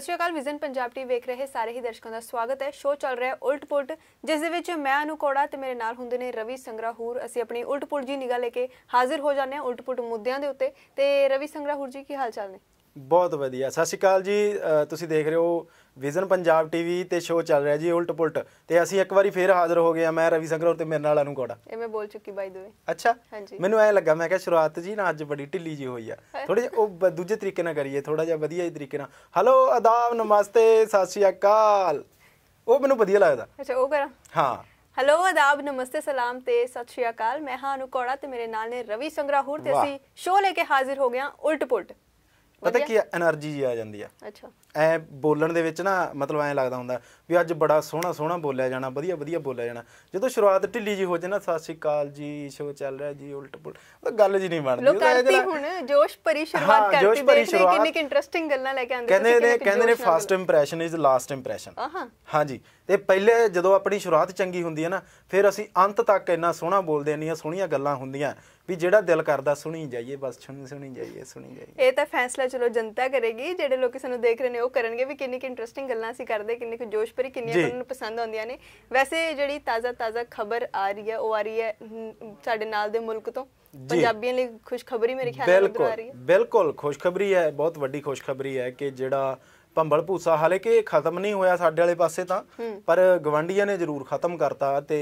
ਸਤਿ ਸ਼੍ਰੀ ਅਕਾਲ ਵਿਜ਼ਨ ਪੰਜਾਬ ਟੀਵੀ ਵੇਖ ਰਹੇ ਸਾਰੇ ਹੀ ਦਰਸ਼ਕਾਂ ਦਾ ਸਵਾਗਤ ਹੈ ਸ਼ੋਅ ਚੱਲ ਰਿਹਾ ਉਲਟ ਪੁਲਟ ਜਿਸ ਦੇ ਵਿੱਚ ਮੈਂ ਅਨੁਕੋੜਾ ਤੇ ਮੇਰੇ ਨਾਲ ਹੁੰਦੇ ਨੇ ਰਵੀ ਸੰਗਰਾਹੂਰ ਅਸੀਂ ਆਪਣੀ ਉਲਟ ਪੁਲਟ ਜੀ ਨਿਗਾ ਲੈ ਕੇ ਹਾਜ਼ਰ ਹੋ ਜਾਂਦੇ ਹਾਂ ਉਲਟ ਪੁਲਟ ਮੁੱਦਿਆਂ ਦੇ ਉੱਤੇ ਤੇ ਰਵੀ ਸੰਗਰਾਹੂਰ ਜੀ ਕੀ ਹਾਲ ਚਾਲ ਨੇ ਬਹੁਤ ਵਧੀਆ ਸਤਿ ਸ਼੍ਰੀ ਅਕਾਲ ਜੀ ਤੁਸੀਂ ਦੇਖ ਰਹੇ ਹੋ ਵਿਜ਼ਨ ਪੰਜਾਬ ਟੀਵੀ ਤੇ ਸ਼ੋਅ ਚੱਲ ਰਿਹਾ ਜੀ ਉਲਟ ਪੁਲਟ ਤੇ ਅਸੀਂ ਇੱਕ ਵਾਰੀ ਫੇਰ ਹਾਜ਼ਰ ਹੋ ਗਏ ਆ ਮੈਂ ਰਵੀ ਸੰਗਰੋਰ ਤੇ ਮੇਰੇ ਨਾਲ ਅਨੂ ਕੋੜਾ ਇਹ ਮੈਂ ਬੋਲ ਚੁੱਕੀ ਬਾਈ ਦੋਏ ਅੱਛਾ ਹਾਂਜੀ ਮੈਨੂੰ ਐ ਲੱਗਾ ਮੈਂ ਕਿਹਾ ਸ਼ੁਰੂਆਤ ਜੀ ਨਾ ਅੱਜ ਬੜੀ ਢਿੱਲੀ ਜੀ ਹੋਈ ਆ ਥੋੜੀ ਜਿਹਾ ਉਹ ਦੂਜੇ ਤਰੀਕੇ ਨਾਲ ਕਰੀਏ ਥੋੜਾ ਜਿਹਾ ਵਧੀਆ ਹੀ ਤਰੀਕੇ ਨਾਲ ਹਲੋ ਆਦਾਬ ਨਮਸਤੇ ਸਤਿ ਸ਼੍ਰੀ ਅਕਾਲ ਉਹ ਮੈਨੂੰ ਵਧੀਆ ਲੱਗਦਾ ਅੱਛਾ ਉਹ ਕਰਾਂ ਹਾਂ ਹੈਲੋ ਆਦਾਬ ਨਮਸਤੇ ਸਲਾਮ ਤੇ ਸਤਿ ਸ਼੍ਰੀ ਅਕਾਲ ਮੈਂ ਹਾਂ ਅਨੂ ਕੋੜਾ ਤੇ ਮੇਰੇ ਨਾਲ ਨੇ ਰਵੀ ਸੰਗਰਾਹੂਰ ਤੇ ਅਸੀਂ ਸ਼ੋਅ ਲੈ ਕੇ ਹਾਜ਼ਰ ਹੋ ਗਏ ਆ ਉਲਟ ਪੁਲਟ ਪਤਾ ਕੀ એનર્ਜੀ ਜੀ ਆ ਜਾਂਦੀ ਆ ਅੱਛਾ ਐ ਬੋਲਣ ਦੇ ਵਿੱਚ ਨਾ ਮਤਲਬ ਐ ਲੱਗਦਾ ਹੁੰਦਾ ਵੀ ਅੱਜ ਬੜਾ ਸੋਹਣਾ ਸੋਹਣਾ ਬੋਲਿਆ ਜਾਣਾ ਵਧੀਆ ਵਧੀਆ ਬੋਲਿਆ ਜਾਣਾ ਜਦੋਂ ਸ਼ੁਰੂਆਤ ਢਿੱਲੀ ਜੀ ਹੋ ਜੇ ਨਾ ਸਤਿ ਸ਼੍ਰੀ ਅਕਾਲ ਜੀ ਸ਼ੋ ਚੱਲ ਰਿਹਾ ਜੀ ਉਲਟ ਪੁਲ ਉਹ ਗੱਲ ਜੀ ਨਹੀਂ ਬਣਦੀ ਲੋਕ ਦੀ ਹੁਣ ਜੋਸ਼ ਭਰੀ ਸ਼ੁਰੂਆਤ ਭਰੀ ਸ਼ੁਰੂਆਤ ਕਿੰਨੀ ਇੰਟਰਸਟਿੰਗ ਗੱਲਾਂ ਲੈ ਕੇ ਆਉਂਦੇ ਕਹਿੰਦੇ ਨੇ ਕਹਿੰਦੇ ਨੇ first impression is last impression ਹਾਂਜੀ ਤੇ ਪਹਿਲੇ ਜਦੋਂ ਆਪਣੀ ਸ਼ੁਰੂਆਤ ਚੰਗੀ ਹੁੰਦੀ ਹੈ ਨਾ ਫਿਰ ਅਸੀਂ ਅੰਤ ਤੱਕ ਇੰਨਾ ਸੋਹਣਾ ਬੋਲਦੇ ਆ ਸੋਹਣੀਆਂ ਗੱਲਾਂ ਹੁੰਦੀਆਂ ਵੀ ਜਿਹੜਾ ਦਿਲ ਕਰਦਾ ਸੁਣੀ ਜਾਈਏ ਬਸ ਸੁਣੀ ਸੁਣੀ ਜਾਈਏ ਸੁਣੀ ਜਾਈਏ ਇਹ ਤਾਂ ਫੈਸਲਾ ਚਲੋ ਜਨਤਾ ਕਰੇਗੀ ਜਿਹੜੇ ਲੋਕ ਸਾਨੂੰ ਦੇਖ ਰਹੇ ਨੇ ਉਹ ਕਰਨਗੇ ਵੀ ਕਿੰਨੀ ਕਿ ਇੰਟਰਸਟਿੰਗ ਗੱਲਾਂ ਅਸੀਂ ਕਰਦੇ ਕਿੰਨੀ ਕਿ ਜੋਸ਼ ਭਰੀ ਕਿੰਨੀਆਂ ਉਹਨਾਂ ਨੂੰ ਪਸੰਦ ਆਉਂਦੀਆਂ ਨੇ ਵੈਸੇ ਜਿਹੜੀ ਤਾਜ਼ਾ ਤਾਜ਼ਾ ਖਬਰ ਆ ਰਹੀ ਹੈ ਉਹ ਆ ਰਹੀ ਹੈ ਸਾਡੇ ਨਾਲ ਦੇ ਮੁਲਕ ਤੋਂ ਪੰਜਾਬੀਆਂ ਲਈ ਖੁਸ਼ਖਬਰੀ ਮੇਰੇ ਖਿਆਲ ਨਾਲ ਆ ਰਹੀ ਹੈ ਬਿਲਕੁਲ ਬਿਲਕੁਲ ਖੁਸ਼ਖਬਰੀ ਹੈ ਬਹੁਤ ਵੱਡੀ ਖੁਸ਼ਖਬਰੀ ਹੈ ਕਿ ਜਿਹੜਾ ਭੰਬਲ ਭੂਸਾ ਹਾਲੇ ਕਿ ਖਤਮ ਨਹੀਂ ਹੋਇਆ ਸਾਡੇ ਵਾਲੇ ਪਾਸੇ ਤਾਂ ਪਰ ਗਵੰਡੀਆਂ ਨੇ ਜ਼ਰੂਰ ਖਤਮ ਕਰਤਾ ਤੇ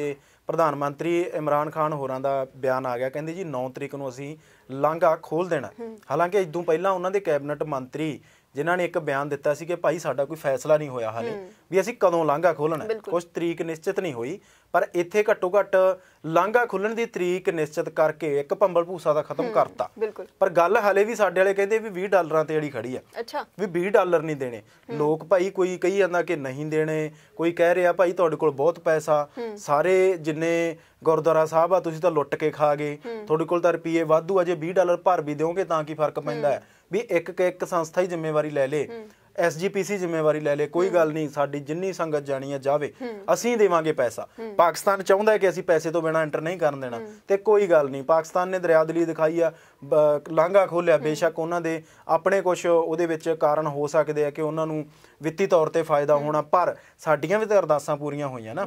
ਪ੍ਰਧਾਨ ਮੰਤਰੀ ਇਮਰਾਨ ਖਾਨ ਹੋਰਾਂ ਦਾ ਬਿਆਨ ਆ ਗਿਆ ਕਹਿੰਦੇ ਜੀ 9 ਤਰੀਕ ਨੂੰ ਅਸੀਂ ਲਾਂਘਾ ਖੋਲ ਦੇਣਾ ਹਾਲਾਂਕਿ ਇਦੋਂ ਪਹਿਲਾਂ ਉਹਨਾਂ ਦੇ ਕੈਬਨਟ ਮੰਤਰੀ ਜਿਨ੍ਹਾਂ ਨੇ ਇੱਕ ਬਿਆਨ ਦਿੱਤਾ ਸੀ ਕਿ ਭਾਈ ਸਾਡਾ ਕੋਈ ਫੈਸਲਾ ਨਹੀਂ ਹੋਇਆ ਹਾਲੇ ਵੀ ਅਸੀਂ ਕਦੋਂ ਲਾਂਘਾ ਖੋਲਣਾ ਕੁਝ ਤਰੀਕ ਨਿਸ਼ਚਿਤ ਨਹੀਂ ਹੋਈ ਪਰ ਇੱਥੇ ਘੱਟੋ ਘੱਟ ਲਾਂਘਾ ਖੁੱਲਣ ਦੀ ਤਰੀਕ ਨਿਸ਼ਚਿਤ ਕਰਕੇ ਇੱਕ ਭੰਬਲ ਭੂਸਾ ਦਾ ਖਤਮ ਕਰਤਾ ਪਰ ਗੱਲ ਹਾਲੇ ਵੀ ਸਾਡੇ ਵਾਲੇ ਕਹਿੰਦੇ ਵੀ 20 ਡਾਲਰਾਂ ਤੇ ਜਿਹੜੀ ਖੜੀ ਆ ਅੱਛਾ ਵੀ 20 ਡਾਲਰ ਨਹੀਂ ਦੇਣੇ ਲੋਕ ਭਾਈ ਕੋਈ ਕਹੀ ਜਾਂਦਾ ਕਿ ਨਹੀਂ ਦੇਣੇ ਕੋਈ ਕਹਿ ਰਿਹਾ ਭਾਈ ਤੁਹਾਡੇ ਕੋਲ ਬਹੁਤ ਪੈਸਾ ਸਾਰੇ ਜਿੰਨੇ ਗੁਰਦੁਆਰਾ ਸਾਹਿਬ ਆ ਤੁਸੀਂ ਤਾਂ ਲੁੱਟ ਕੇ ਖਾ ਗਏ ਤੁਹਾਡੇ ਕੋਲ ਤਾਂ ਰੁਪਏ ਵਾਧੂ ਅਜੇ 20 ਡਾਲਰ ਭਰ ਵੀ ਦਿਓਗੇ ਤਾਂ ਕੀ ਫਰਕ ਪੈਂਦਾ ਹੈ ਵੀ ਇੱਕ ਇੱਕ ਸੰਸਥਾ ਹੀ ਜ਼ਿੰਮੇਵਾਰੀ ਲੈ ਲੇ ਐਸਜੀਪੀਸੀ ਜ਼ਿੰਮੇਵਾਰੀ ਲੈ ਲੇ ਕੋਈ ਗੱਲ ਨਹੀਂ ਸਾਡੀ ਜਿੰਨੀ ਸੰਗਤ ਜਾਣੀ ਹੈ ਜਾਵੇ ਅਸੀਂ ਦੇਵਾਂਗੇ ਪੈਸਾ ਪਾਕਿਸਤਾਨ ਚਾਹੁੰਦਾ ਕਿ ਅਸੀਂ ਪੈਸੇ ਤੋਂ ਬਿਨਾ ਐਂਟਰ ਨਹੀਂ ਕਰਨ ਦੇਣਾ ਤੇ ਕੋਈ ਗੱਲ ਨਹੀਂ ਪਾਕਿਸਤਾਨ ਨੇ ਦਰਿਆਦਲੀ ਦਿਖਾਈ ਆ ਲਾਂਘਾ ਖੋਲਿਆ ਬੇਸ਼ੱਕ ਉਹਨਾਂ ਦੇ ਆਪਣੇ ਕੁਝ ਉਹਦੇ ਵਿੱਚ ਕਾਰਨ ਹੋ ਸਕਦੇ ਆ ਕਿ ਉਹਨਾਂ ਨੂੰ ਵਿੱਤੀ ਤੌਰ ਤੇ ਫਾਇਦਾ ਹੋਣਾ ਪਰ ਸਾਡੀਆਂ ਵੀ ਤਾਂ ਅਰਦਾਸਾਂ ਪੂਰੀਆਂ ਹੋਈਆਂ ਨਾ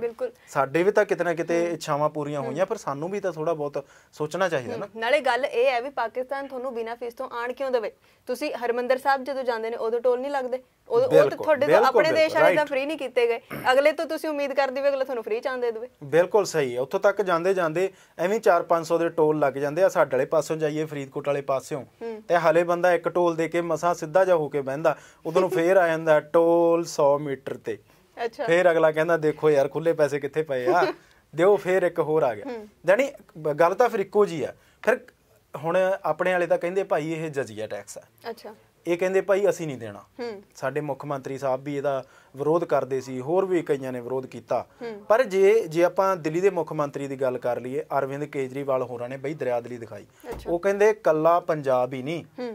ਸਾਡੇ ਵੀ ਤਾਂ ਕਿਤੇ ਨਾ ਕਿਤੇ ਇੱਛਾਵਾਂ ਪੂਰੀਆਂ ਹੋਈਆਂ ਪਰ ਸਾਨੂੰ ਵੀ ਤਾਂ ਥੋੜਾ ਬਹੁਤ ਸੋਚਣਾ ਚਾਹੀਦਾ ਨਾ ਨਾਲੇ ਗੱਲ ਇਹ ਹੈ ਵੀ ਪਾਕਿਸਤਾਨ ਤੁਹਾਨੂੰ ਬਿਨਾਂ ਫੀਸ ਤੋਂ ਆਣ ਕਿਉਂ ਦੇਵੇ ਤੁਸੀਂ ਹਰਮੰਦਰ ਸਾਹਿਬ ਜਦੋਂ ਜਾਂਦੇ ਨੇ ਉਦੋਂ ਟੋਲ ਨਹੀਂ ਲੱਗਦੇ ਦੇ ਉਹ ਤੇ ਤੁਹਾਡੇ ਤੋਂ ਆਪਣੇ ਦੇਸ਼ ਵਾਲੇ ਤਾਂ ਫ੍ਰੀ ਨਹੀਂ ਕੀਤੇ ਗਏ ਅਗਲੇ ਤੋਂ ਤੁਸੀਂ ਉਮੀਦ ਕਰਦੇ ਹੋ ਅਗਲਾ ਤੁਹਾਨੂੰ ਫ੍ਰੀ ਚਾਂ ਦੇ ਦੇਵੇ ਬਿਲਕੁਲ ਸਹੀ ਹੈ ਉੱਥੋਂ ਤੱਕ ਜਾਂਦੇ ਜਾਂਦੇ ਐਵੇਂ 4-500 ਦੇ ਟੋਲ ਲੱਗ ਜਾਂਦੇ ਆ ਸਾਡੇ ਵਾਲੇ ਪਾਸੋਂ ਜਾਈਏ ਫਰੀਦਕੋਟ ਵਾਲੇ ਪਾਸਿਓਂ ਤੇ ਹਲੇ ਬੰਦਾ ਇੱਕ ਟੋਲ ਦੇ ਕੇ ਮਸਾ ਸਿੱਧਾ ਜਾ ਹੋ ਕੇ ਬਹਿੰਦਾ ਉਦੋਂ ਨੂੰ ਫੇਰ ਆ ਜਾਂਦਾ ਟੋਲ 100 ਮੀਟਰ ਤੇ ਅੱਛਾ ਫੇਰ ਅਗਲਾ ਕਹਿੰਦਾ ਦੇਖੋ ਯਾਰ ਖੁੱਲੇ ਪੈਸੇ ਕਿੱਥੇ ਪਏ ਆ ਦਿਓ ਫੇਰ ਇੱਕ ਹੋਰ ਆ ਗਿਆ ਜਾਨੀ ਗੱਲ ਤਾਂ ਫਿਰ ਇੱਕੋ ਜੀ ਆ ਫਿਰ ਹੁਣ ਆਪਣੇ ਵਾਲੇ ਤਾਂ ਕਹਿੰਦੇ ਭਾਈ ਇਹ ਜਜ਼ੀਆ ਟੈਕਸ ਆ ਅੱਛਾ ਇਹ ਕਹਿੰਦੇ ਭਾਈ ਅਸੀਂ ਨਹੀਂ ਦੇਣਾ ਸਾਡੇ ਮੁੱਖ ਮੰਤਰੀ ਸਾਹਿਬ ਵੀ ਇਹਦਾ ਵਿਰੋਧ ਕਰਦੇ ਸੀ ਹੋਰ ਵੀ ਕਈਆਂ ਨੇ ਵਿਰੋਧ ਕੀਤਾ ਪਰ ਜੇ ਜੇ ਆਪਾਂ ਦਿੱਲੀ ਦੇ ਮੁੱਖ ਮੰਤਰੀ ਦੀ ਗੱਲ ਕਰ ਲਈਏ ਅਰਵਿੰਦ ਕੇਜਰੀਵਾਲ ਹੋਰਾਂ ਨੇ ਬਈ ਦਰਿਆਦਲੀ ਦਿਖਾਈ ਉਹ ਕਹਿੰਦੇ ਕੱਲਾ ਪੰਜਾਬ ਹੀ ਨਹੀਂ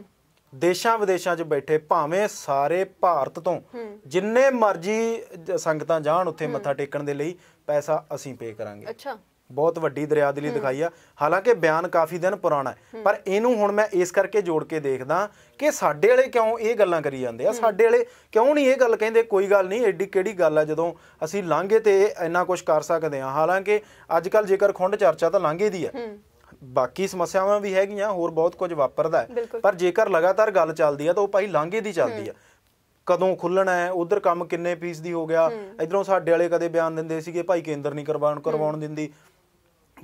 ਦੇਸ਼ਾਂ ਵਿਦੇਸ਼ਾਂ 'ਚ ਬੈਠੇ ਭਾਵੇਂ ਸਾਰੇ ਭਾਰਤ ਤੋਂ ਜਿੰਨੇ ਮਰਜ਼ੀ ਸੰਗਤਾਂ ਜਾਣ ਉੱਥੇ ਮੱਥਾ ਟੇਕਣ ਦੇ ਲਈ ਪੈਸਾ ਅਸੀਂ ਪੇ ਕਰਾਂਗੇ ਅੱਛਾ ਬਹੁਤ ਵੱਡੀ ਦਰਿਆਦਲੀ ਦਿਖਾਈ ਆ ਹਾਲਾਂਕਿ ਬਿਆਨ ਕਾਫੀ ਦਿਨ ਪੁਰਾਣਾ ਹੈ ਪਰ ਇਹਨੂੰ ਹੁਣ ਮੈਂ ਇਸ ਕਰਕੇ ਜੋੜ ਕੇ ਦੇਖਦਾ ਕਿ ਸਾਡੇ ਵਾਲੇ ਕਿਉਂ ਇਹ ਗੱਲਾਂ ਕਰੀ ਜਾਂਦੇ ਆ ਸਾਡੇ ਵਾਲੇ ਕਿਉਂ ਨਹੀਂ ਇਹ ਗੱਲ ਕਹਿੰਦੇ ਕੋਈ ਗੱਲ ਨਹੀਂ ਐਡੀ ਕਿਹੜੀ ਗੱਲ ਆ ਜਦੋਂ ਅਸੀਂ ਲਾਂਘੇ ਤੇ ਇੰਨਾ ਕੁਝ ਕਰ ਸਕਦੇ ਆ ਹਾਲਾਂਕਿ ਅੱਜ ਕੱਲ ਜੇਕਰ ਖੁੰਡ ਚਰਚਾ ਤਾਂ ਲਾਂਘੇ ਦੀ ਆ ਬਾਕੀ ਸਮੱਸਿਆਵਾਂ ਵੀ ਹੈਗੀਆਂ ਹੋਰ ਬਹੁਤ ਕੁਝ ਵਾਪਰਦਾ ਹੈ ਪਰ ਜੇਕਰ ਲਗਾਤਾਰ ਗੱਲ ਚੱਲਦੀ ਆ ਤਾਂ ਉਹ ਭਾਈ ਲਾਂਘੇ ਦੀ ਚੱਲਦੀ ਆ ਕਦੋਂ ਖੁੱਲਣਾ ਹੈ ਉਧਰ ਕੰਮ ਕਿੰਨੇ ਦੀ ਹੋ ਗਿਆ ਇਧਰੋਂ ਸਾਡੇ ਵਾਲੇ ਕਦੇ ਬਿਆਨ ਦਿੰਦੇ ਸੀਗੇ ਭਾਈ ਕੇਂਦਰ ਨਹੀਂ ਕਰਵਾਉਣ ਕਰਵਾਉਣ ਦਿੰਦੀ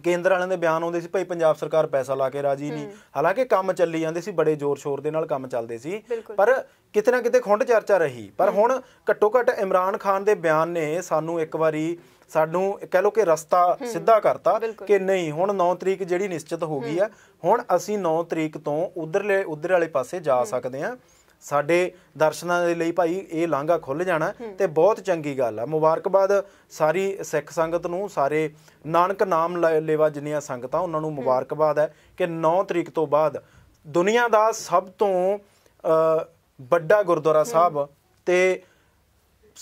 ਕੇਂਦਰ ਵਾਲਿਆਂ ਦੇ ਬਿਆਨ ਆਉਂਦੇ ਸੀ ਭਾਈ ਪੰਜਾਬ ਸਰਕਾਰ ਪੈਸਾ ਲਾ ਕੇ ਰਾਜੀ ਨਹੀਂ ਹਾਲਾਂਕਿ ਕੰਮ ਚੱਲੀ ਜਾਂਦੇ ਸੀ ਬੜੇ ਜ਼ੋਰ ਸ਼ੋਰ ਦੇ ਨਾਲ ਕੰਮ ਚੱਲਦੇ ਸੀ ਪਰ ਕਿਤੇ ਨਾ ਕਿਤੇ ਖੁੰਡ ਚਰਚਾ ਰਹੀ ਪਰ ਹੁਣ ਘੱਟੋ ਘੱਟ ਇਮਰਾਨ ਖਾਨ ਦੇ ਬਿਆਨ ਨੇ ਸਾਨੂੰ ਇੱਕ ਵਾਰੀ ਸਾਨੂੰ ਕਹਿ ਲੋ ਕਿ ਰਸਤਾ ਸਿੱਧਾ ਕਰਤਾ ਕਿ ਨਹੀਂ ਹੁਣ 9 ਤਰੀਕ ਜਿਹੜੀ ਨਿਸ਼ਚਿਤ ਹੋ ਗਈ ਆ ਹੁਣ ਅਸੀਂ 9 ਤਰੀਕ ਤੋਂ ਉਧਰਲੇ ਉਧਰ ਵਾਲੇ ਪਾਸੇ ਜਾ ਸਕਦੇ ਆ ਸਾਡੇ ਦਰਸ਼ਨਾਂ ਦੇ ਲਈ ਭਾਈ ਇਹ ਲਾਂਘਾ ਖੁੱਲ ਜਾਣਾ ਤੇ ਬਹੁਤ ਚੰਗੀ ਗੱਲ ਆ ਮੁਬਾਰਕਬਾਦ ਸਾਰੀ ਸਿੱਖ ਸੰਗਤ ਨੂੰ ਸਾਰੇ ਨਾਨਕ ਨਾਮ ਲੈਵਾ ਜਿੰਨੀਆਂ ਸੰਗਤਾਂ ਉਹਨਾਂ ਨੂੰ ਮੁਬਾਰਕਬਾਦ ਹੈ ਕਿ 9 ਤਰੀਕ ਤੋਂ ਬਾਅਦ ਦੁਨੀਆ ਦਾ ਸਭ ਤੋਂ ਵੱਡਾ ਗੁਰਦੁਆਰਾ ਸਾਹਿਬ ਤੇ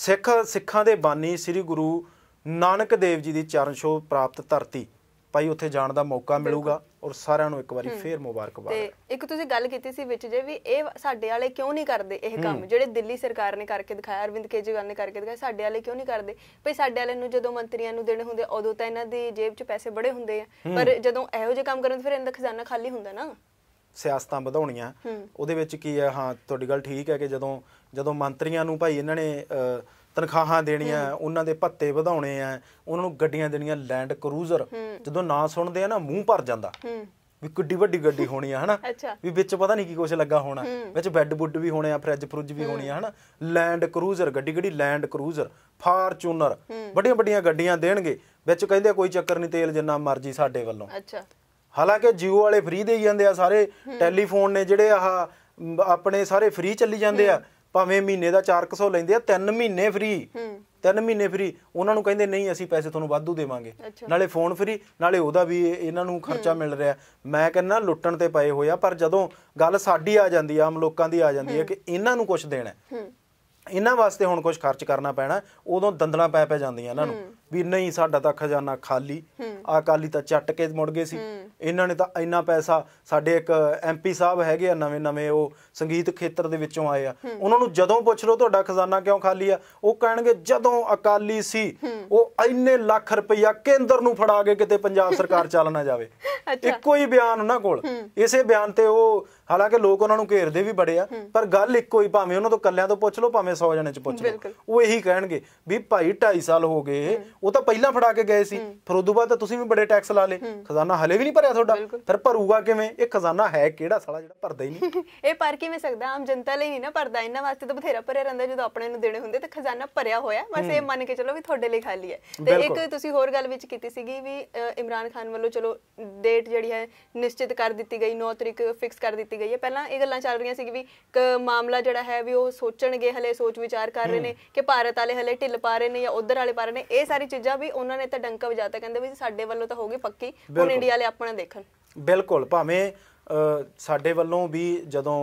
ਸਿੱਖ ਸਿੱਖਾਂ ਦੇ ਬਾਨੀ ਸ੍ਰੀ ਗੁਰੂ ਨਾਨਕ ਦੇਵ ਜੀ ਦੀ ਚਰਨ ਛੋਹ ਪ੍ਰਾਪਤ ਧਰਤੀ ਭਾਈ ਉੱਥੇ ਜਾਣ ਦਾ ਮੌਕਾ ਮਿਲੂਗਾ ਔਰ ਸਾਰਿਆਂ ਨੂੰ ਇੱਕ ਵਾਰੀ ਫੇਰ ਮੁਬਾਰਕਬਾਦ ਤੇ ਇੱਕ ਤੁਸੀਂ ਗੱਲ ਕੀਤੀ ਸੀ ਵਿੱਚ ਜੇ ਵੀ ਇਹ ਸਾਡੇ ਵਾਲੇ ਕਿਉਂ ਨਹੀਂ ਕਰਦੇ ਇਹ ਕੰਮ ਜਿਹੜੇ ਦਿੱਲੀ ਸਰਕਾਰ ਨੇ ਕਰਕੇ ਦਿਖਾਇਆ ਅਰਵਿੰਦ ਕੇਜਰੀਵਾਲ ਨੇ ਕਰਕੇ ਦਿਖਾਇਆ ਸਾਡੇ ਵਾਲੇ ਕਿਉਂ ਨਹੀਂ ਕਰਦੇ ਭਈ ਸਾਡੇ ਵਾਲੇ ਨੂੰ ਜਦੋਂ ਮੰਤਰੀਆਂ ਨੂੰ ਦੇਣੇ ਹੁੰਦੇ ਉਦੋਂ ਤਾਂ ਇਹਨਾਂ ਦੀ ਜੇਬ 'ਚ ਪੈਸੇ ਬੜੇ ਹੁੰਦੇ ਆ ਪਰ ਜਦੋਂ ਇਹੋ ਜਿਹੇ ਕੰਮ ਕਰਨ ਫਿਰ ਇਹਨਾਂ ਦਾ ਖਜ਼ਾਨਾ ਖਾਲੀ ਹੁੰਦਾ ਨਾ ਸਿਆਸਤਾਂ ਵਧਾਉਣੀਆਂ ਉਹਦੇ ਵਿੱਚ ਕੀ ਹੈ ਹਾਂ ਤੁਹਾਡੀ ਗੱਲ ਠੀਕ ਹੈ ਕਿ ਜਦੋਂ ਜਦੋਂ ਮੰਤਰੀਆਂ ਨੂੰ ਭਾਈ ਇਹਨਾਂ ਨੇ ਤਨਖਾਹਾਂ ਦੇਣੀਆਂ ਉਹਨਾਂ ਦੇ ਭੱਤੇ ਵਧਾਉਣੇ ਆ ਉਹਨਾਂ ਨੂੰ ਗੱਡੀਆਂ ਦੇਣੀਆਂ ਲੈਂਡ ਕਰੂਜ਼ਰ ਜਦੋਂ ਨਾਂ ਸੁਣਦੇ ਆ ਨਾ ਮੂੰਹ ਭਰ ਜਾਂਦਾ ਵੀ ਕਿੱਡੀ ਵੱਡੀ ਗੱਡੀ ਹੋਣੀ ਆ ਹਨਾ ਵੀ ਵਿੱਚ ਪਤਾ ਨਹੀਂ ਕੀ ਕੁਝ ਲੱਗਾ ਹੋਣਾ ਵਿੱਚ ਬੈੱਡ ਬੁੱਡ ਵੀ ਹੋਣੇ ਆ ਫ੍ਰਿਜ ਫਰੂਜ ਵੀ ਹੋਣੀ ਆ ਹਨਾ ਲੈਂਡ ਕਰੂਜ਼ਰ ਗੱਡੀ ਗੱਡੀ ਲੈਂਡ ਕਰੂਜ਼ਰ ਫਾਰਚੂਨਰ ਵੱਡੀਆਂ ਵੱਡੀਆਂ ਗੱਡੀਆਂ ਦੇਣਗੇ ਵਿੱਚ ਕਹਿੰਦੇ ਕੋਈ ਚੱਕਰ ਨਹੀਂ ਤੇਲ ਜਿੰਨਾ ਮਰਜ਼ੀ ਸਾਡੇ ਵੱਲੋਂ ਅੱਛਾ ਹਾਲਾਂਕਿ ਜੀਓ ਵਾਲੇ ਫ੍ਰੀ ਦੇ ਜਾਂਦੇ ਆ ਸਾਰੇ ਟੈਲੀਫੋਨ ਨੇ ਜਿਹੜੇ ਆਹ ਆਪਣੇ ਸਾਰੇ ਫ੍ਰੀ ਚੱਲੀ ਜਾਂਦੇ ਆ ਭਾਵੇਂ ਮਹੀਨੇ ਦਾ 400 ਲੈਂਦੇ ਆ 3 ਮਹੀਨੇ ਫ੍ਰੀ 3 ਮਹੀਨੇ ਫ੍ਰੀ ਉਹਨਾਂ ਨੂੰ ਕਹਿੰਦੇ ਨਹੀਂ ਅਸੀਂ ਪੈਸੇ ਤੁਹਾਨੂੰ ਵਾਧੂ ਦੇਵਾਂਗੇ ਨਾਲੇ ਫੋਨ ਫ੍ਰੀ ਨਾਲੇ ਉਹਦਾ ਵੀ ਇਹਨਾਂ ਨੂੰ ਖਰਚਾ ਮਿਲ ਰਿਹਾ ਮੈਂ ਕਹਿੰਦਾ ਲੁੱਟਣ ਤੇ ਪਏ ਹੋਇਆ ਪਰ ਜਦੋਂ ਗੱਲ ਸਾਡੀ ਆ ਜਾਂਦੀ ਆ ਆਮ ਲੋਕਾਂ ਦੀ ਆ ਜਾਂਦੀ ਹੈ ਕਿ ਇਹਨਾਂ ਨੂੰ ਕੁਝ ਦੇਣਾ ਇਹਨਾਂ ਵਾਸਤੇ ਹੁਣ ਕੁਝ ਖਰਚ ਕਰਨਾ ਪੈਣਾ ਉਦੋਂ ਦੰਦਣਾ ਪੈ ਪੈ ਜਾਂਦੀਆਂ ਇਹਨਾਂ ਨੂੰ ਵੀ ਨਹੀਂ ਸਾਡਾ ਤਾਂ ਖਜ਼ਾਨਾ ਖਾਲੀ ਆ ਕਾਲੀ ਤਾਂ ਚੱਟ ਕੇ ਮੁੜ ਗਏ ਸੀ ਇਹਨਾਂ ਨੇ ਤਾਂ ਇੰਨਾ ਪੈਸਾ ਸਾਡੇ ਇੱਕ ਐਮਪੀ ਸਾਹਿਬ ਹੈਗੇ ਆ ਨਵੇਂ-ਨਵੇਂ ਉਹ ਸੰਗੀਤ ਖੇਤਰ ਦੇ ਵਿੱਚੋਂ ਆਏ ਆ ਉਹਨਾਂ ਨੂੰ ਜਦੋਂ ਪੁੱਛ ਲਓ ਤੁਹਾਡਾ ਖਜ਼ਾਨਾ ਕਿਉਂ ਖਾਲੀ ਆ ਉਹ ਕਹਿਣਗੇ ਜਦੋਂ ਅਕਾਲੀ ਸੀ ਉਹ ਇੰਨੇ ਲੱਖ ਰੁਪਈਆ ਕੇਂਦਰ ਨੂੰ ਫੜਾ ਕੇ ਕਿਤੇ ਪੰਜਾਬ ਸਰਕਾਰ ਚੱਲ ਨਾ ਜਾਵੇ ਇੱਕੋ ਹੀ ਬਿਆਨ ਉਹਨਾਂ ਕੋਲ ਇਸੇ ਬਿਆਨ ਤੇ ਉਹ ਹਾਲਾਂਕਿ ਲੋਕ ਉਹਨਾਂ ਨੂੰ ਘੇਰਦੇ ਵੀ ਬੜੇ ਆ ਪਰ ਗੱਲ ਇੱਕੋ ਹੀ ਭਾਵੇਂ ਉਹਨਾਂ ਤੋਂ ਕੱਲਿਆਂ ਤੋਂ ਪੁੱਛ ਲਓ ਭਾਵੇਂ 100 ਜਣੇ ਚ ਪੁੱਛ ਲਓ ਉਹ ਇਹੀ ਕਹਿਣਗੇ ਵੀ ਭਾਈ 2.5 ਸਾਲ ਹੋ ਗਏ ਉਹ ਤਾਂ ਪਹਿਲਾਂ ਫੜਾ ਕੇ ਗਏ ਸੀ ਫਿਰ ਉਦੋਂ ਬਾਅਦ ਤਾਂ ਤੁਸੀਂ ਵੀ ਬੜੇ ਟੈਕਸ ਲਾ ਲਏ ਖਜ਼ਾਨਾ ਹਲੇ ਵੀ ਨਹੀਂ ਭਰਿਆ ਤੁਹਾਡਾ ਫਿਰ ਭਰੂਗਾ ਕਿਵੇਂ ਇਹ ਖਜ਼ਾਨਾ ਹੈ ਕਿਹੜਾ ਸਾਲਾ ਜਿਹੜਾ ਭਰਦਾ ਹੀ ਨਹੀਂ ਇਹ ਭਰ ਕਿਵੇਂ ਸਕਦਾ ਆਮ ਜਨਤਾ ਲਈ ਨਹੀਂ ਨਾ ਭਰਦਾ ਇਹਨਾਂ ਵਾਸਤੇ ਤਾਂ ਬਥੇਰਾ ਭਰਿਆ ਰਹਿੰਦਾ ਜਦੋਂ ਆਪਣੇ ਨੂੰ ਦੇਣੇ ਹੁੰਦੇ ਤੇ ਖਜ਼ਾਨਾ ਭਰਿਆ ਹੋਇਆ ਬਸ ਇਹ ਮੰਨ ਕੇ ਚੱਲੋ ਵੀ ਤੁਹਾਡੇ ਲਈ ਖਾਲੀ ਹੈ ਤੇ ਇੱਕ ਤੁਸੀਂ ਹੋਰ ਗੱਲ ਵਿੱਚ ਕੀਤੀ ਸੀਗੀ ਵੀ ਇਮਰਾਨ ਖਾਨ ਵੱਲੋਂ ਚਲੋ ਡੇਟ ਜਿਹੜੀ ਹੈ ਨਿਸ਼ਚਿਤ ਕਰ ਦਿੱਤੀ ਗਈ 9 ਤਰੀਕ ਫਿਕਸ ਕਰ ਦਿੱਤੀ ਕੀਤੀ ਗਈ ਹੈ ਪਹਿਲਾਂ ਇਹ ਗੱਲਾਂ ਚੱਲ ਰਹੀਆਂ ਸੀ ਕਿ ਵੀ ਇੱਕ ਮਾਮਲਾ ਜਿਹੜਾ ਹੈ ਵੀ ਉਹ ਸੋਚਣਗੇ ਹਲੇ ਸੋਚ ਵਿਚਾਰ ਕਰ ਰਹੇ ਨੇ ਕਿ ਭਾਰਤ ਵਾਲੇ ਹਲੇ ਢਿੱਲ ਪਾ ਰਹੇ ਨੇ ਜਾਂ ਉਧਰ ਵਾਲੇ ਪਾ ਰਹੇ ਨੇ ਇਹ ਸਾਰੀ ਚੀਜ਼ਾਂ ਵੀ ਉਹਨਾਂ ਨੇ ਤਾਂ ਡੰਕਾ ਵਜਾਤਾ ਕਹਿੰਦੇ ਵੀ ਸਾਡੇ ਵੱਲੋਂ ਤਾਂ ਹੋਗੀ ਪੱਕੀ ਹੁਣ ਇੰਡੀਆ ਵਾਲੇ ਆਪਣਾ ਦੇਖਣ ਬਿਲਕੁਲ ਭਾਵੇਂ ਸਾਡੇ ਵੱਲੋਂ ਵੀ ਜਦੋਂ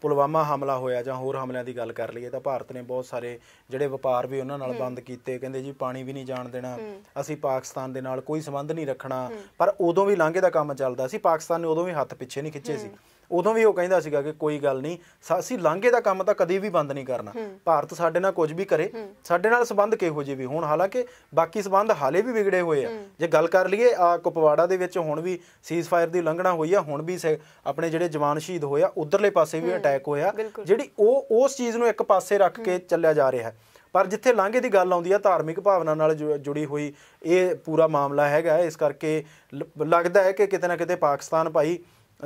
ਪੁਲਵਾਮਾ ਹਮਲਾ ਹੋਇਆ ਜਾਂ ਹੋਰ ਹਮਲਿਆਂ ਦੀ ਗੱਲ ਕਰ ਲਈਏ ਤਾਂ ਭਾਰਤ ਨੇ ਬਹੁਤ ਸਾਰੇ ਜਿਹੜੇ ਵਪਾਰ ਵੀ ਉਹਨਾਂ ਨਾਲ ਬੰਦ ਕੀਤੇ ਕਹਿੰਦੇ ਜੀ ਪਾਣੀ ਵੀ ਨਹੀਂ ਜਾਣ ਦੇਣਾ ਅਸੀਂ ਪਾਕਿਸਤਾਨ ਦੇ ਨਾਲ ਕੋਈ ਸੰਬੰਧ ਨਹੀਂ ਰੱਖਣਾ ਪਰ ਉਦੋਂ ਵੀ ਲਾਂਘੇ ਦਾ ਕੰਮ ਚੱਲਦਾ ਸੀ ਪਾਕਿਸਤਾਨ ਨੇ ਉਦੋਂ ਵੀ ਹੱਥ ਪਿੱਛੇ ਨਹੀਂ ਖਿੱਚੇ ਸੀ ਉਦੋਂ ਵੀ ਉਹ ਕਹਿੰਦਾ ਸੀਗਾ ਕਿ ਕੋਈ ਗੱਲ ਨਹੀਂ ਅਸੀਂ ਲਾਂਗੇ ਦਾ ਕੰਮ ਤਾਂ ਕਦੀ ਵੀ ਬੰਦ ਨਹੀਂ ਕਰਨਾ ਭਾਰਤ ਸਾਡੇ ਨਾਲ ਕੁਝ ਵੀ ਕਰੇ ਸਾਡੇ ਨਾਲ ਸਬੰਧ ਕਿਹੋ ਜਿਹੇ ਵੀ ਹੋਣ ਹਾਲਾਂਕਿ ਬਾਕੀ ਸਬੰਧ ਹਾਲੇ ਵੀ ਵਿਗੜੇ ਹੋਏ ਆ ਜੇ ਗੱਲ ਕਰ ਲਈਏ ਆ ਕੁਪਵਾੜਾ ਦੇ ਵਿੱਚ ਹੁਣ ਵੀ ਸੀਜ਼ਫਾਇਰ ਦੀ ਉਲੰਘਣਾ ਹੋਈ ਆ ਹੁਣ ਵੀ ਆਪਣੇ ਜਿਹੜੇ ਜਵਾਨ ਸ਼ਹੀਦ ਹੋਇਆ ਉਧਰਲੇ ਪਾਸੇ ਵੀ ਅਟੈਕ ਹੋਇਆ ਜਿਹੜੀ ਉਹ ਉਸ ਚੀਜ਼ ਨੂੰ ਇੱਕ ਪਾਸੇ ਰੱਖ ਕੇ ਚੱਲਿਆ ਜਾ ਰਿਹਾ ਹੈ ਪਰ ਜਿੱਥੇ ਲਾਂਗੇ ਦੀ ਗੱਲ ਆਉਂਦੀ ਆ ਧਾਰਮਿਕ ਭਾਵਨਾ ਨਾਲ ਜੁੜੀ ਹੋਈ ਇਹ ਪੂਰਾ ਮਾਮਲਾ ਹੈਗਾ ਇਸ ਕਰਕੇ ਲੱਗਦਾ ਹੈ ਕਿ ਕਿਤੇ ਨਾ ਕਿਤੇ ਪਾਕਿਸਤਾਨ ਭਾਈ